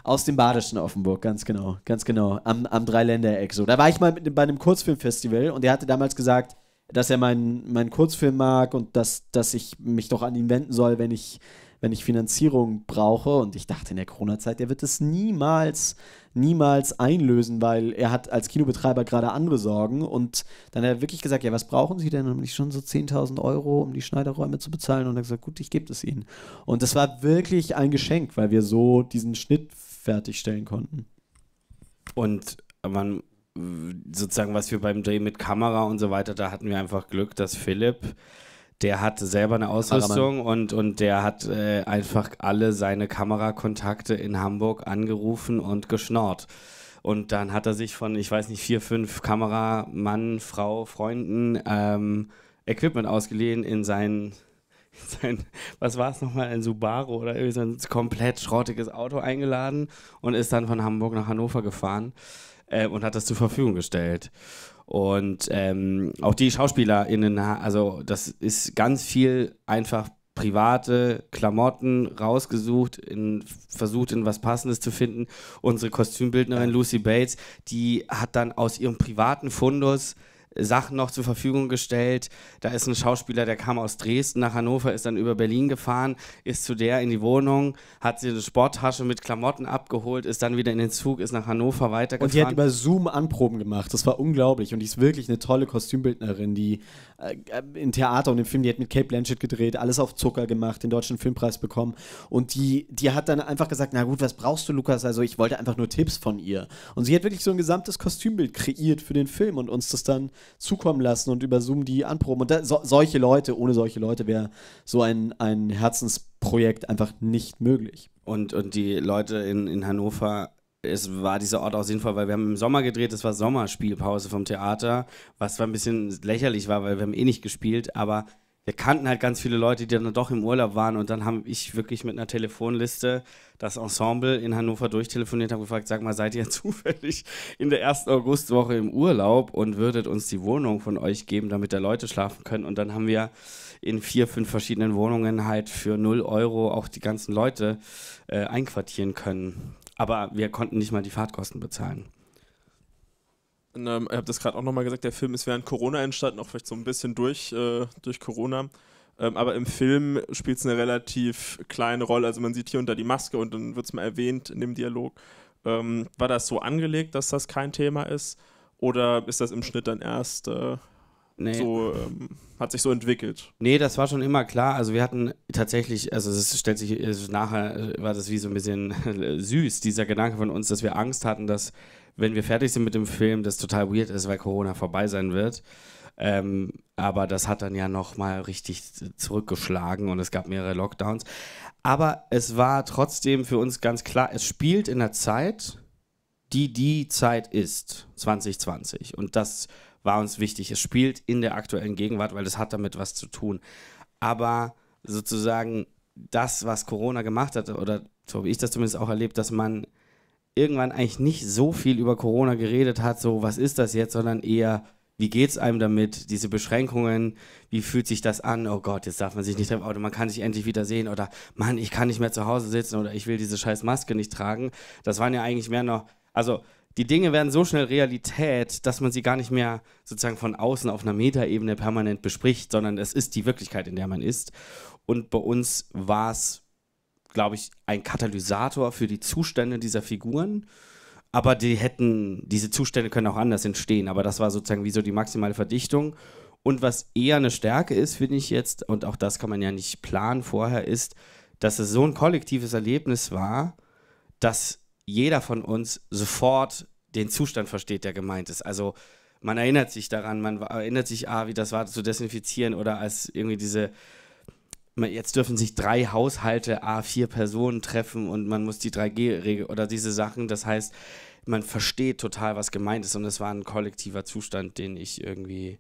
Aus dem badischen Offenburg, ganz genau, ganz genau. Am, am Dreiländereck so. Da war ich mal mit, bei einem Kurzfilmfestival und er hatte damals gesagt, dass er meinen, meinen Kurzfilm mag und dass, dass ich mich doch an ihn wenden soll, wenn ich wenn ich Finanzierung brauche. Und ich dachte in der Corona-Zeit, der wird es niemals, niemals einlösen, weil er hat als Kinobetreiber gerade andere Sorgen. Und dann hat er wirklich gesagt, ja, was brauchen Sie denn? Und ich schon so 10.000 Euro, um die Schneiderräume zu bezahlen. Und er hat gesagt, gut, ich gebe es Ihnen. Und das war wirklich ein Geschenk, weil wir so diesen Schnitt fertigstellen konnten. Und man sozusagen, was wir beim Dreh mit Kamera und so weiter, da hatten wir einfach Glück, dass Philipp der hat selber eine Ausrüstung und, und der hat äh, einfach alle seine Kamerakontakte in Hamburg angerufen und geschnorrt. Und dann hat er sich von, ich weiß nicht, vier, fünf Kameramann, Frau, Freunden ähm, Equipment ausgeliehen in seinen sein, was war es nochmal, ein Subaru oder irgendwie so ein komplett schrottiges Auto eingeladen und ist dann von Hamburg nach Hannover gefahren äh, und hat das zur Verfügung gestellt. Und ähm, auch die SchauspielerInnen, also das ist ganz viel einfach private Klamotten rausgesucht, in, versucht, in was Passendes zu finden. Unsere Kostümbildnerin Lucy Bates, die hat dann aus ihrem privaten Fundus Sachen noch zur Verfügung gestellt. Da ist ein Schauspieler, der kam aus Dresden nach Hannover, ist dann über Berlin gefahren, ist zu der in die Wohnung, hat sie eine Sporttasche mit Klamotten abgeholt, ist dann wieder in den Zug, ist nach Hannover weitergefahren. Und die hat über Zoom Anproben gemacht. Das war unglaublich. Und die ist wirklich eine tolle Kostümbildnerin, die äh, in Theater und im Film, die hat mit Cape Blanchett gedreht, alles auf Zucker gemacht, den deutschen Filmpreis bekommen. Und die, die hat dann einfach gesagt, na gut, was brauchst du, Lukas? Also ich wollte einfach nur Tipps von ihr. Und sie hat wirklich so ein gesamtes Kostümbild kreiert für den Film und uns das dann zukommen lassen und über Zoom die anproben. Und da, so, solche Leute, ohne solche Leute wäre so ein, ein Herzensprojekt einfach nicht möglich. Und, und die Leute in, in Hannover es war dieser Ort auch sinnvoll, weil wir haben im Sommer gedreht, es war Sommerspielpause vom Theater, was zwar ein bisschen lächerlich war, weil wir haben eh nicht gespielt, aber wir kannten halt ganz viele Leute, die dann doch im Urlaub waren und dann habe ich wirklich mit einer Telefonliste das Ensemble in Hannover durchtelefoniert, und gefragt, sag mal, seid ihr zufällig in der ersten Augustwoche im Urlaub und würdet uns die Wohnung von euch geben, damit da Leute schlafen können? Und dann haben wir in vier, fünf verschiedenen Wohnungen halt für null Euro auch die ganzen Leute äh, einquartieren können. Aber wir konnten nicht mal die Fahrtkosten bezahlen. Ähm, ich habe das gerade auch nochmal gesagt, der Film ist während Corona entstanden, auch vielleicht so ein bisschen durch, äh, durch Corona. Ähm, aber im Film spielt es eine relativ kleine Rolle. Also man sieht hier und da die Maske und dann wird es mal erwähnt in dem Dialog. Ähm, war das so angelegt, dass das kein Thema ist? Oder ist das im Schnitt dann erst äh, nee. so, ähm, hat sich so entwickelt? Nee, das war schon immer klar. Also wir hatten tatsächlich, also es stellt sich es nachher, äh, war das wie so ein bisschen süß, dieser Gedanke von uns, dass wir Angst hatten, dass wenn wir fertig sind mit dem Film, das total weird ist, weil Corona vorbei sein wird. Ähm, aber das hat dann ja nochmal richtig zurückgeschlagen und es gab mehrere Lockdowns. Aber es war trotzdem für uns ganz klar, es spielt in der Zeit, die die Zeit ist, 2020. Und das war uns wichtig. Es spielt in der aktuellen Gegenwart, weil es hat damit was zu tun. Aber sozusagen das, was Corona gemacht hat, oder so habe ich das zumindest auch erlebt, dass man irgendwann eigentlich nicht so viel über Corona geredet hat, so was ist das jetzt, sondern eher, wie geht es einem damit, diese Beschränkungen, wie fühlt sich das an, oh Gott, jetzt darf man sich nicht treffen, oder man kann sich endlich wieder sehen, oder Mann, ich kann nicht mehr zu Hause sitzen, oder ich will diese scheiß Maske nicht tragen. Das waren ja eigentlich mehr noch, also die Dinge werden so schnell Realität, dass man sie gar nicht mehr sozusagen von außen auf einer Metaebene permanent bespricht, sondern es ist die Wirklichkeit, in der man ist. Und bei uns war es glaube ich, ein Katalysator für die Zustände dieser Figuren. Aber die hätten, diese Zustände können auch anders entstehen. Aber das war sozusagen wie so die maximale Verdichtung. Und was eher eine Stärke ist, finde ich jetzt, und auch das kann man ja nicht planen vorher, ist, dass es so ein kollektives Erlebnis war, dass jeder von uns sofort den Zustand versteht, der gemeint ist. Also man erinnert sich daran, man erinnert sich, ah, wie das war zu desinfizieren oder als irgendwie diese jetzt dürfen sich drei Haushalte A4 Personen treffen und man muss die 3G-Regel oder diese Sachen. Das heißt, man versteht total, was gemeint ist und es war ein kollektiver Zustand, den ich irgendwie.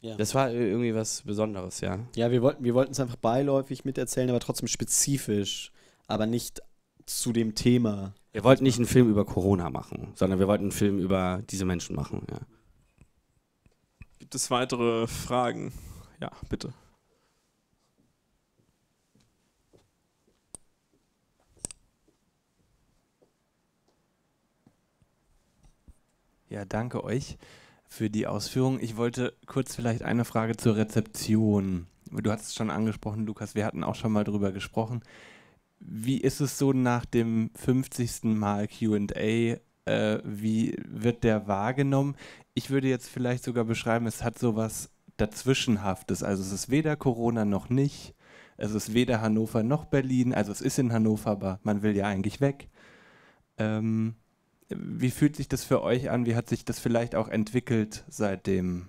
Ja. Das war irgendwie was Besonderes, ja. Ja, wir wollten wir es einfach beiläufig miterzählen, aber trotzdem spezifisch, aber nicht zu dem Thema. Wir wollten nicht einen Film über Corona machen, sondern wir wollten einen Film über diese Menschen machen, ja. Gibt es weitere Fragen? Ja, bitte. Ja, danke euch für die Ausführungen. Ich wollte kurz vielleicht eine Frage zur Rezeption. Du hast es schon angesprochen, Lukas, wir hatten auch schon mal drüber gesprochen. Wie ist es so nach dem 50. Mal QA? Äh, wie wird der wahrgenommen? Ich würde jetzt vielleicht sogar beschreiben, es hat sowas Dazwischenhaftes. Also es ist weder Corona noch nicht. Es ist weder Hannover noch Berlin. Also es ist in Hannover, aber man will ja eigentlich weg. Ähm, wie fühlt sich das für euch an? Wie hat sich das vielleicht auch entwickelt seitdem?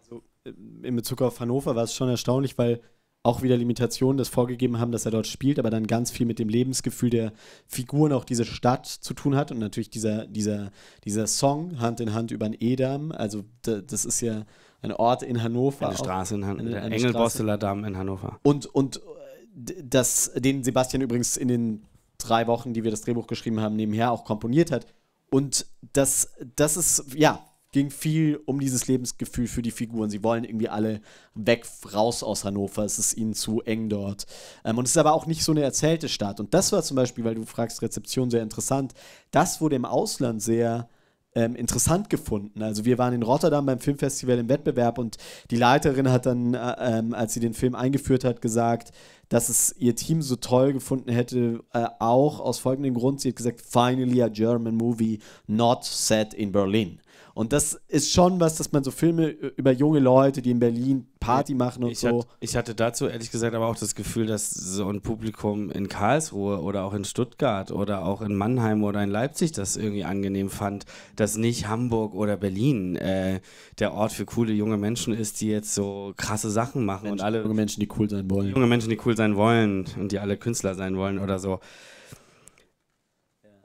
Also ähm, in Bezug auf Hannover war es schon erstaunlich, weil auch wieder Limitationen das vorgegeben haben, dass er dort spielt, aber dann ganz viel mit dem Lebensgefühl der Figuren, auch diese Stadt zu tun hat und natürlich dieser, dieser, dieser Song Hand in Hand über den Edam, also das ist ja ein Ort in Hannover. Eine Straße in Hannover, der Engelbosteler Damm in Hannover. Und, und äh, das, den Sebastian übrigens in den drei Wochen, die wir das Drehbuch geschrieben haben, nebenher auch komponiert hat. Und das, das ist, ja, ging viel um dieses Lebensgefühl für die Figuren. Sie wollen irgendwie alle weg, raus aus Hannover. Es ist ihnen zu eng dort. Ähm, und es ist aber auch nicht so eine erzählte Stadt. Und das war zum Beispiel, weil du fragst, Rezeption sehr interessant. Das wurde im Ausland sehr ähm, interessant gefunden. Also wir waren in Rotterdam beim Filmfestival im Wettbewerb und die Leiterin hat dann, äh, ähm, als sie den Film eingeführt hat, gesagt, dass es ihr Team so toll gefunden hätte, äh, auch aus folgendem Grund. Sie hat gesagt, finally a German movie not set in Berlin. Und das ist schon was, dass man so Filme über junge Leute, die in Berlin Party machen und ich so. Hat, ich hatte dazu ehrlich gesagt aber auch das Gefühl, dass so ein Publikum in Karlsruhe oder auch in Stuttgart oder auch in Mannheim oder in Leipzig das irgendwie angenehm fand, dass nicht Hamburg oder Berlin äh, der Ort für coole junge Menschen ist, die jetzt so krasse Sachen machen Menschen, und alle junge Menschen, die cool sein wollen, junge Menschen, die cool sein wollen und die alle Künstler sein wollen oder so.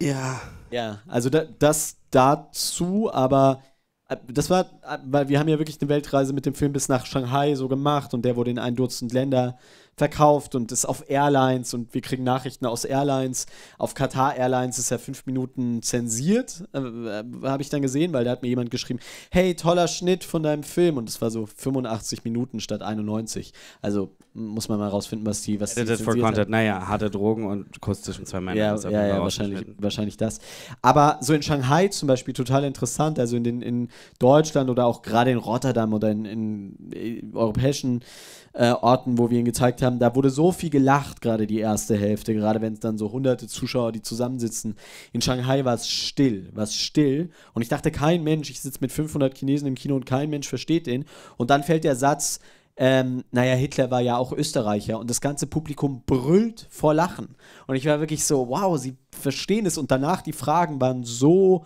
Ja. Ja, also da, das dazu, aber äh, das war, äh, weil wir haben ja wirklich eine Weltreise mit dem Film bis nach Shanghai so gemacht und der wurde in ein Dutzend Länder verkauft und ist auf Airlines und wir kriegen Nachrichten aus Airlines. Auf Qatar Airlines ist er fünf Minuten zensiert, äh, äh, habe ich dann gesehen, weil da hat mir jemand geschrieben, hey, toller Schnitt von deinem Film und es war so 85 Minuten statt 91. Also muss man mal rausfinden, was die, was Edited die for Content, hat. naja, harte Drogen und Kuss zwischen zwei Männern. Ja, ja, ja wahrscheinlich, wahrscheinlich das. Aber so in Shanghai zum Beispiel total interessant, also in, den, in Deutschland oder auch gerade in Rotterdam oder in, in äh, europäischen äh, Orten, wo wir ihn gezeigt haben. Da wurde so viel gelacht, gerade die erste Hälfte, gerade wenn es dann so hunderte Zuschauer, die zusammensitzen. In Shanghai war es still, war es still. Und ich dachte, kein Mensch, ich sitze mit 500 Chinesen im Kino und kein Mensch versteht den. Und dann fällt der Satz, ähm, naja, Hitler war ja auch Österreicher und das ganze Publikum brüllt vor Lachen. Und ich war wirklich so, wow, sie verstehen es. Und danach die Fragen waren so,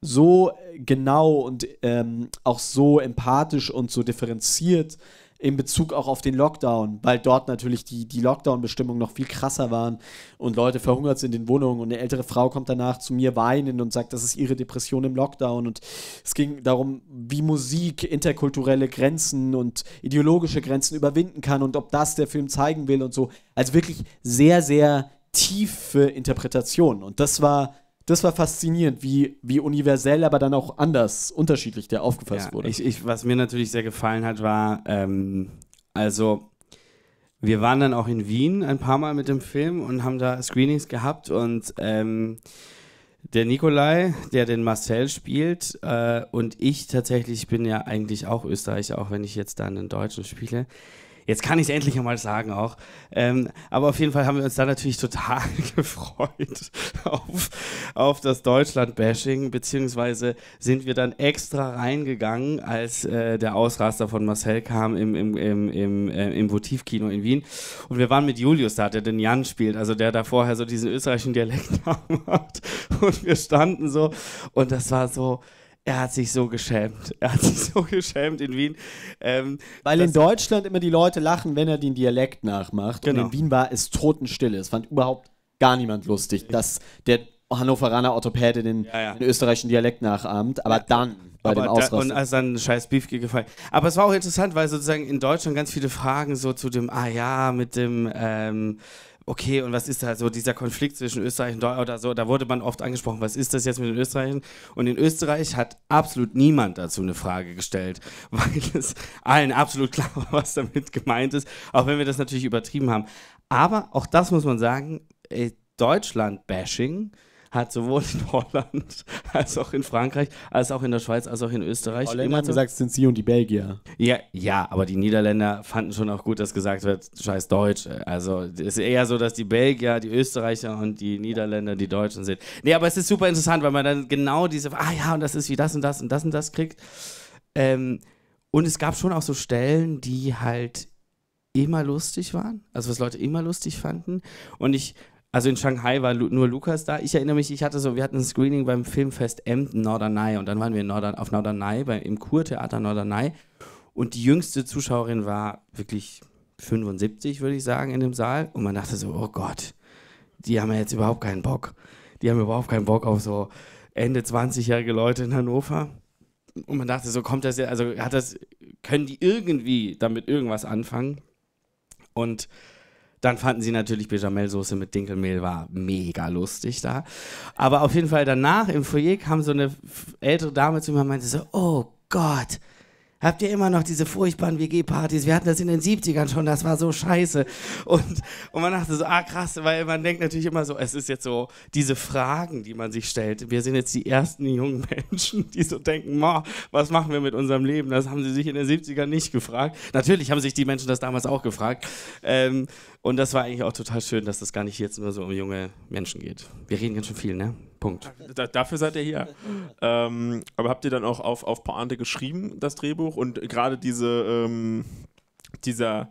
so äh, genau und ähm, auch so empathisch und so differenziert in Bezug auch auf den Lockdown, weil dort natürlich die, die Lockdown-Bestimmungen noch viel krasser waren und Leute verhungert sind in Wohnungen und eine ältere Frau kommt danach zu mir weinend und sagt, das ist ihre Depression im Lockdown und es ging darum, wie Musik interkulturelle Grenzen und ideologische Grenzen überwinden kann und ob das der Film zeigen will und so. Also wirklich sehr, sehr tiefe Interpretationen und das war das war faszinierend, wie, wie universell, aber dann auch anders, unterschiedlich der aufgefasst ja, wurde. Ich, ich, was mir natürlich sehr gefallen hat, war, ähm, also wir waren dann auch in Wien ein paar Mal mit dem Film und haben da Screenings gehabt und ähm, der Nikolai, der den Marcel spielt, äh, und ich tatsächlich bin ja eigentlich auch Österreicher, auch wenn ich jetzt dann den Deutschen spiele. Jetzt kann ich es endlich einmal sagen auch. Ähm, aber auf jeden Fall haben wir uns da natürlich total gefreut auf, auf das Deutschland-Bashing, beziehungsweise sind wir dann extra reingegangen, als äh, der Ausraster von Marcel kam im, im, im, im, äh, im Votivkino in Wien. Und wir waren mit Julius da, der den Jan spielt, also der da vorher so diesen österreichischen Dialekt hat. Und wir standen so und das war so er hat sich so geschämt. Er hat sich so geschämt in Wien. Ähm, Weil in Deutschland immer die Leute lachen, wenn er den Dialekt nachmacht. Genau. Und in Wien war es totenstille. Es fand überhaupt gar niemand lustig, dass der Hannoveraner Orthopäde den, ja, ja. den österreichischen Dialekt nachahmt. Aber ja. dann bei aber dem Ausraster. Da, und als dann scheiß Beefke gefallen. Aber es war auch interessant, weil sozusagen in Deutschland ganz viele Fragen so zu dem, ah ja, mit dem, ähm, okay, und was ist da so dieser Konflikt zwischen Österreich und Deutschland oder so? Da wurde man oft angesprochen, was ist das jetzt mit den Österreichern? Und in Österreich hat absolut niemand dazu eine Frage gestellt, weil es allen absolut klar war, was damit gemeint ist, auch wenn wir das natürlich übertrieben haben. Aber auch das muss man sagen, äh, Deutschland-Bashing hat sowohl in Holland als auch in Frankreich, als auch in der Schweiz, als auch in Österreich. Holländer immer gesagt, es sind sie und die Belgier. Ja, ja, aber die Niederländer fanden schon auch gut, dass gesagt wird, scheiß Deutsche. Also es ist eher so, dass die Belgier, die Österreicher und die Niederländer die Deutschen sind. Nee, aber es ist super interessant, weil man dann genau diese, ah ja, und das ist wie das und das und das und das kriegt. Ähm, und es gab schon auch so Stellen, die halt immer lustig waren, also was Leute immer lustig fanden. Und ich also in Shanghai war Lu nur Lukas da. Ich erinnere mich, ich hatte so, wir hatten ein Screening beim Filmfest Emden Norderney und dann waren wir Nordern auf Norderney bei, im Kurtheater Norderney und die jüngste Zuschauerin war wirklich 75, würde ich sagen, in dem Saal und man dachte so, oh Gott, die haben ja jetzt überhaupt keinen Bock. Die haben überhaupt keinen Bock auf so Ende 20-jährige Leute in Hannover. Und man dachte so, kommt das ja, also hat das, können die irgendwie damit irgendwas anfangen? Und dann fanden sie natürlich Bechamelsoße mit Dinkelmehl war mega lustig da. Aber auf jeden Fall danach im Foyer kam so eine ältere Dame zu mir und meinte so, oh Gott, habt ihr immer noch diese furchtbaren WG-Partys. Wir hatten das in den 70ern schon, das war so scheiße. Und, und man dachte so, ah krass, weil man denkt natürlich immer so, es ist jetzt so diese Fragen, die man sich stellt. Wir sind jetzt die ersten jungen Menschen, die so denken, ma, was machen wir mit unserem Leben? Das haben sie sich in den 70ern nicht gefragt. Natürlich haben sich die Menschen das damals auch gefragt. Ähm, und das war eigentlich auch total schön, dass das gar nicht jetzt nur so um junge Menschen geht. Wir reden ganz schön viel, ne? Punkt. Da, dafür seid ihr hier. ähm, aber habt ihr dann auch auf, auf Pointe geschrieben, das Drehbuch? Und gerade diese, ähm, dieser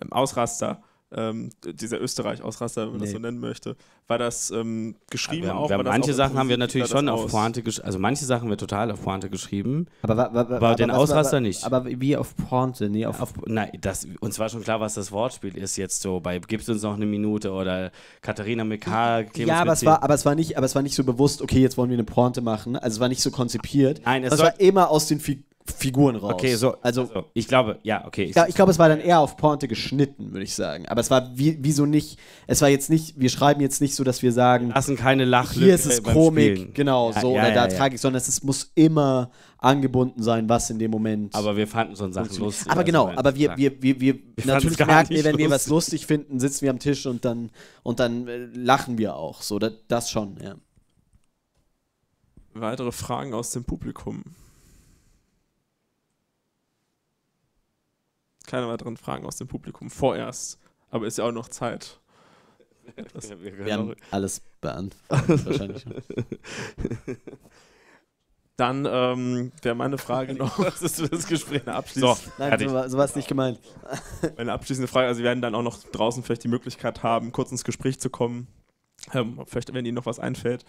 ähm, Ausraster ähm, dieser Österreich-Ausraster, wenn man nee. das so nennen möchte, war das ähm, geschrieben ja, auch? Wir manche auch Sachen haben wir natürlich schon auf Pointe geschrieben, also manche Sachen haben wir total auf Pointe geschrieben, aber, wa, wa, aber, aber den was, Ausraster wa, nicht. Aber wie auf Pointe, nee, auf... auf nein, das, uns war schon klar, was das Wortspiel ist jetzt so, bei Gibst uns noch eine Minute oder Katharina Mekar, Ja, aber es, war, aber, es war nicht, aber es war nicht so bewusst, okay, jetzt wollen wir eine Pointe machen, also es war nicht so konzipiert. Nein, es, es war immer aus den Figuren Figuren raus. Okay, so, also, also ich glaube, ja, okay. Ich, ich glaube, es war dann eher auf Porte geschnitten, würde ich sagen. Aber es war wie, wieso nicht, es war jetzt nicht, wir schreiben jetzt nicht so, dass wir sagen, wir lassen keine Lachlücke hier ist es Komik, genau, ja, so, ja, oder da trage ich, sondern es muss immer angebunden sein, was in dem Moment. Aber wir fanden so ein Sachen lustig. Aber also genau, aber wir, wir, wir, wir, natürlich merken wir, wenn wir was lustig finden, sitzen wir am Tisch und dann, und dann äh, lachen wir auch. So, das schon, ja. Weitere Fragen aus dem Publikum. keine weiteren Fragen aus dem Publikum vorerst. Aber ist ja auch noch Zeit. Das, wir, wir haben alles beantwortet wahrscheinlich. Dann ähm, wäre meine Frage noch, was ist das Gespräch eine abschließende so, Nein, so war, so war es nicht gemeint. Meine abschließende Frage, also wir werden dann auch noch draußen vielleicht die Möglichkeit haben, kurz ins Gespräch zu kommen. Ähm, vielleicht, wenn Ihnen noch was einfällt,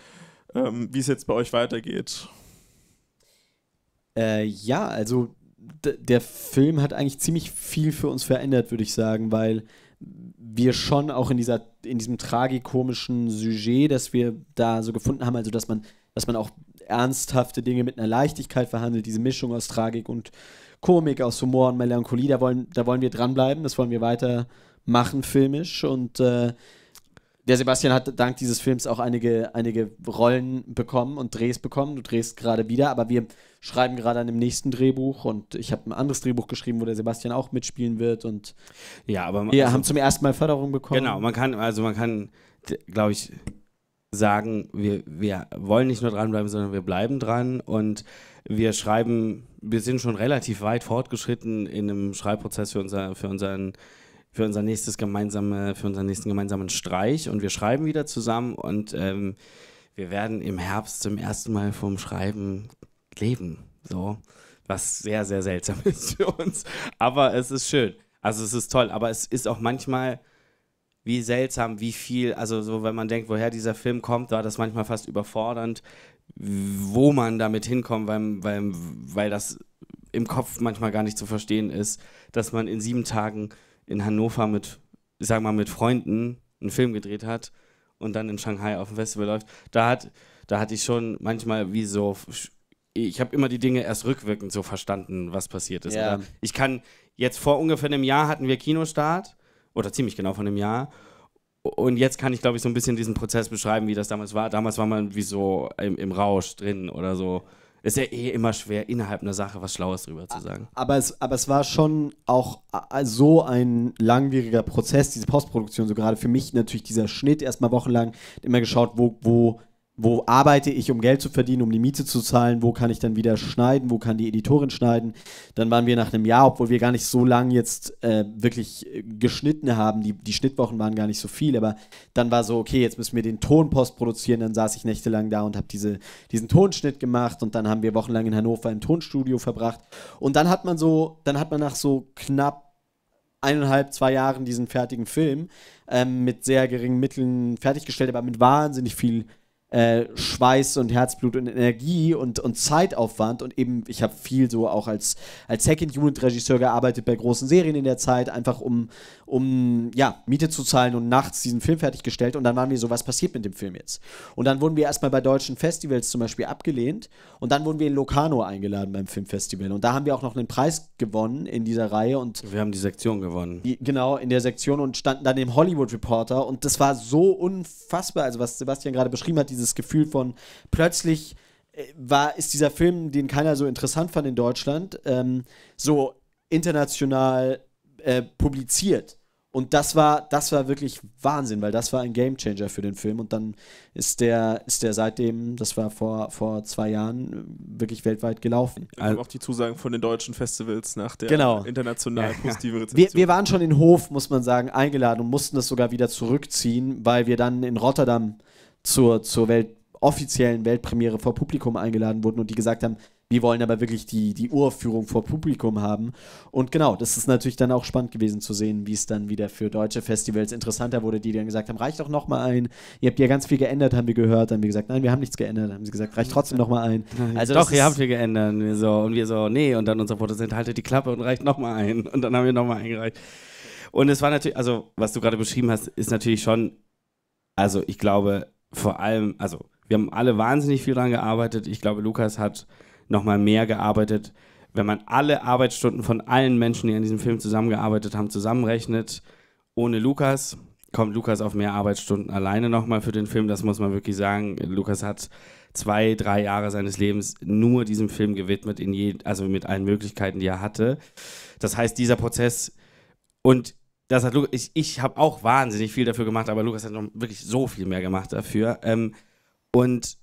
ähm, wie es jetzt bei euch weitergeht. Äh, ja, also der Film hat eigentlich ziemlich viel für uns verändert, würde ich sagen, weil wir schon auch in, dieser, in diesem tragikomischen Sujet, das wir da so gefunden haben, also dass man, dass man auch ernsthafte Dinge mit einer Leichtigkeit verhandelt, diese Mischung aus Tragik und Komik, aus Humor und Melancholie, da wollen, da wollen wir dranbleiben, das wollen wir weitermachen, filmisch und äh, der Sebastian hat dank dieses Films auch einige, einige Rollen bekommen und Drehs bekommen. Du drehst gerade wieder, aber wir schreiben gerade an dem nächsten Drehbuch und ich habe ein anderes Drehbuch geschrieben, wo der Sebastian auch mitspielen wird und ja, aber wir also, haben zum ersten Mal Förderung bekommen. Genau, man kann also man kann, glaube ich, sagen, wir, wir wollen nicht nur dranbleiben, sondern wir bleiben dran und wir schreiben, wir sind schon relativ weit fortgeschritten in einem Schreibprozess für, unser, für unseren für unser nächstes gemeinsame, für unseren nächsten gemeinsamen Streich und wir schreiben wieder zusammen und ähm, wir werden im Herbst zum ersten Mal vom Schreiben leben. So, was sehr, sehr seltsam ist für uns. Aber es ist schön. Also es ist toll, aber es ist auch manchmal wie seltsam, wie viel, also so, wenn man denkt, woher dieser Film kommt, war das manchmal fast überfordernd, wo man damit hinkommt, weil, weil, weil das im Kopf manchmal gar nicht zu verstehen ist, dass man in sieben Tagen in Hannover mit, sag mal, mit Freunden einen Film gedreht hat und dann in Shanghai auf dem Festival läuft, da hat, da hatte ich schon manchmal wie so, ich habe immer die Dinge erst rückwirkend so verstanden, was passiert ist. Ja. Ich kann jetzt vor ungefähr einem Jahr hatten wir Kinostart oder ziemlich genau von einem Jahr. Und jetzt kann ich, glaube ich, so ein bisschen diesen Prozess beschreiben, wie das damals war. Damals war man wie so im, im Rausch drin oder so. Ist ja eh immer schwer, innerhalb einer Sache was Schlaues drüber zu sagen. Aber es, aber es war schon auch äh, so ein langwieriger Prozess, diese Postproduktion, so gerade für mich natürlich dieser Schnitt, erstmal wochenlang immer geschaut, wo, wo wo arbeite ich, um Geld zu verdienen, um die Miete zu zahlen, wo kann ich dann wieder schneiden, wo kann die Editorin schneiden. Dann waren wir nach einem Jahr, obwohl wir gar nicht so lange jetzt äh, wirklich äh, geschnitten haben, die, die Schnittwochen waren gar nicht so viel, aber dann war so, okay, jetzt müssen wir den Tonpost produzieren, dann saß ich nächtelang da und habe diese, diesen Tonschnitt gemacht und dann haben wir wochenlang in Hannover im Tonstudio verbracht und dann hat man so, dann hat man nach so knapp eineinhalb, zwei Jahren diesen fertigen Film ähm, mit sehr geringen Mitteln fertiggestellt, aber mit wahnsinnig viel äh, Schweiß und Herzblut und Energie und, und Zeitaufwand und eben, ich habe viel so auch als, als Second-Unit-Regisseur gearbeitet bei großen Serien in der Zeit, einfach um, um ja, Miete zu zahlen und nachts diesen Film fertiggestellt und dann waren wir so, was passiert mit dem Film jetzt? Und dann wurden wir erstmal bei deutschen Festivals zum Beispiel abgelehnt und dann wurden wir in Locarno eingeladen beim Filmfestival und da haben wir auch noch einen Preis gewonnen in dieser Reihe und wir haben die Sektion gewonnen. Die, genau, in der Sektion und standen dann im Hollywood Reporter und das war so unfassbar, also was Sebastian gerade beschrieben hat, diese dieses Gefühl von plötzlich äh, war, ist dieser Film, den keiner so interessant fand in Deutschland, ähm, so international äh, publiziert. Und das war, das war wirklich Wahnsinn, weil das war ein Game Changer für den Film. Und dann ist der, ist der seitdem, das war vor, vor zwei Jahren, wirklich weltweit gelaufen. Also auch die Zusagen von den deutschen Festivals nach der genau. international positiven ja, ja. Rezeption. Wir, wir waren schon in Hof, muss man sagen, eingeladen und mussten das sogar wieder zurückziehen, weil wir dann in Rotterdam zur, zur Welt, offiziellen Weltpremiere vor Publikum eingeladen wurden und die gesagt haben, wir wollen aber wirklich die, die Urführung vor Publikum haben. Und genau, das ist natürlich dann auch spannend gewesen zu sehen, wie es dann wieder für deutsche Festivals interessanter wurde, die dann gesagt haben, reicht doch nochmal ein. Ihr habt ja ganz viel geändert, haben wir gehört. Dann haben wir gesagt, nein, wir haben nichts geändert. Dann haben sie gesagt, reicht trotzdem nochmal ein. Also doch, ihr habt viel geändert. Und wir, so, und wir so, nee. Und dann unser Produzent, haltet die Klappe und reicht nochmal ein. Und dann haben wir nochmal eingereicht. Und es war natürlich, also was du gerade beschrieben hast, ist natürlich schon, also ich glaube, vor allem, also wir haben alle wahnsinnig viel dran gearbeitet. Ich glaube, Lukas hat nochmal mehr gearbeitet. Wenn man alle Arbeitsstunden von allen Menschen, die an diesem Film zusammengearbeitet haben, zusammenrechnet, ohne Lukas, kommt Lukas auf mehr Arbeitsstunden alleine nochmal für den Film. Das muss man wirklich sagen. Lukas hat zwei, drei Jahre seines Lebens nur diesem Film gewidmet, in je, also mit allen Möglichkeiten, die er hatte. Das heißt, dieser Prozess und das hat Lukas, ich, ich habe auch wahnsinnig viel dafür gemacht, aber Lukas hat noch wirklich so viel mehr gemacht dafür. Ähm, und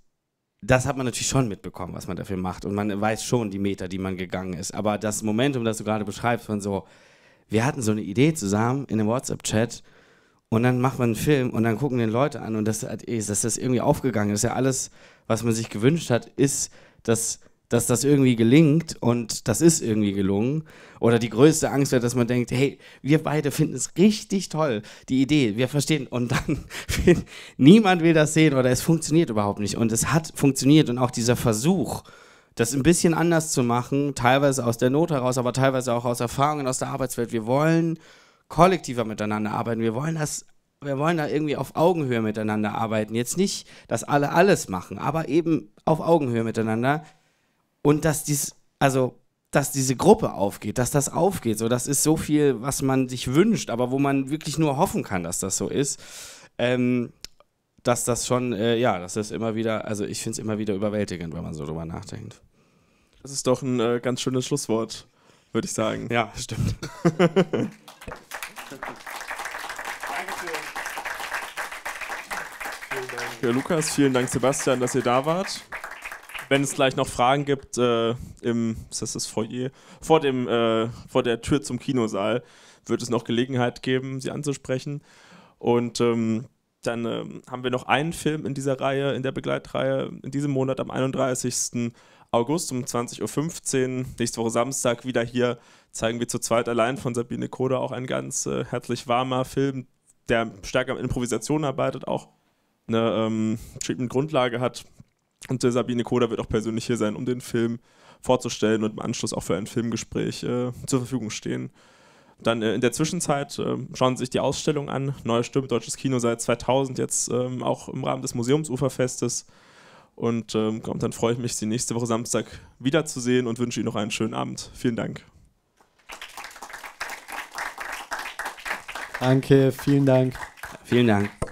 das hat man natürlich schon mitbekommen, was man dafür macht. Und man weiß schon die Meter, die man gegangen ist. Aber das Momentum, das du gerade beschreibst, von so, wir hatten so eine Idee zusammen in einem WhatsApp-Chat und dann macht man einen Film und dann gucken den Leute an und das, dass das irgendwie aufgegangen ist. Ja, alles, was man sich gewünscht hat, ist, dass dass das irgendwie gelingt und das ist irgendwie gelungen. Oder die größte Angst wäre, dass man denkt, hey, wir beide finden es richtig toll, die Idee, wir verstehen. Und dann, niemand will das sehen oder es funktioniert überhaupt nicht. Und es hat funktioniert und auch dieser Versuch, das ein bisschen anders zu machen, teilweise aus der Not heraus, aber teilweise auch aus Erfahrungen aus der Arbeitswelt. Wir wollen kollektiver miteinander arbeiten. Wir wollen das wir wollen da irgendwie auf Augenhöhe miteinander arbeiten. Jetzt nicht, dass alle alles machen, aber eben auf Augenhöhe miteinander und dass dies, also dass diese Gruppe aufgeht, dass das aufgeht. So, das ist so viel, was man sich wünscht, aber wo man wirklich nur hoffen kann, dass das so ist. Ähm, dass das schon, äh, ja, dass das immer wieder, also ich finde es immer wieder überwältigend, wenn man so drüber nachdenkt. Das ist doch ein äh, ganz schönes Schlusswort, würde ich sagen. Ja, stimmt. Dankeschön. Vielen Dank. Ja, Lukas, vielen Dank, Sebastian, dass ihr da wart wenn es gleich noch Fragen gibt, äh, im, ist das das Foyer? Vor, dem, äh, vor der Tür zum Kinosaal wird es noch Gelegenheit geben, sie anzusprechen. Und ähm, dann äh, haben wir noch einen Film in dieser Reihe, in der Begleitreihe, in diesem Monat am 31. August um 20.15 Uhr, nächste Woche Samstag wieder hier, zeigen wir zu zweit allein von Sabine Koda auch ein ganz äh, herzlich warmer Film, der stärker mit Improvisation arbeitet, auch eine ähm, Treatment-Grundlage hat. Und Sabine Koda wird auch persönlich hier sein, um den Film vorzustellen und im Anschluss auch für ein Filmgespräch äh, zur Verfügung stehen. Dann äh, in der Zwischenzeit äh, schauen Sie sich die Ausstellung an. Neue Stimme, deutsches Kino seit 2000, jetzt ähm, auch im Rahmen des Museumsuferfestes. Und ähm, komm, dann freue ich mich, Sie nächste Woche Samstag wiederzusehen und wünsche Ihnen noch einen schönen Abend. Vielen Dank. Danke, vielen Dank. Vielen Dank.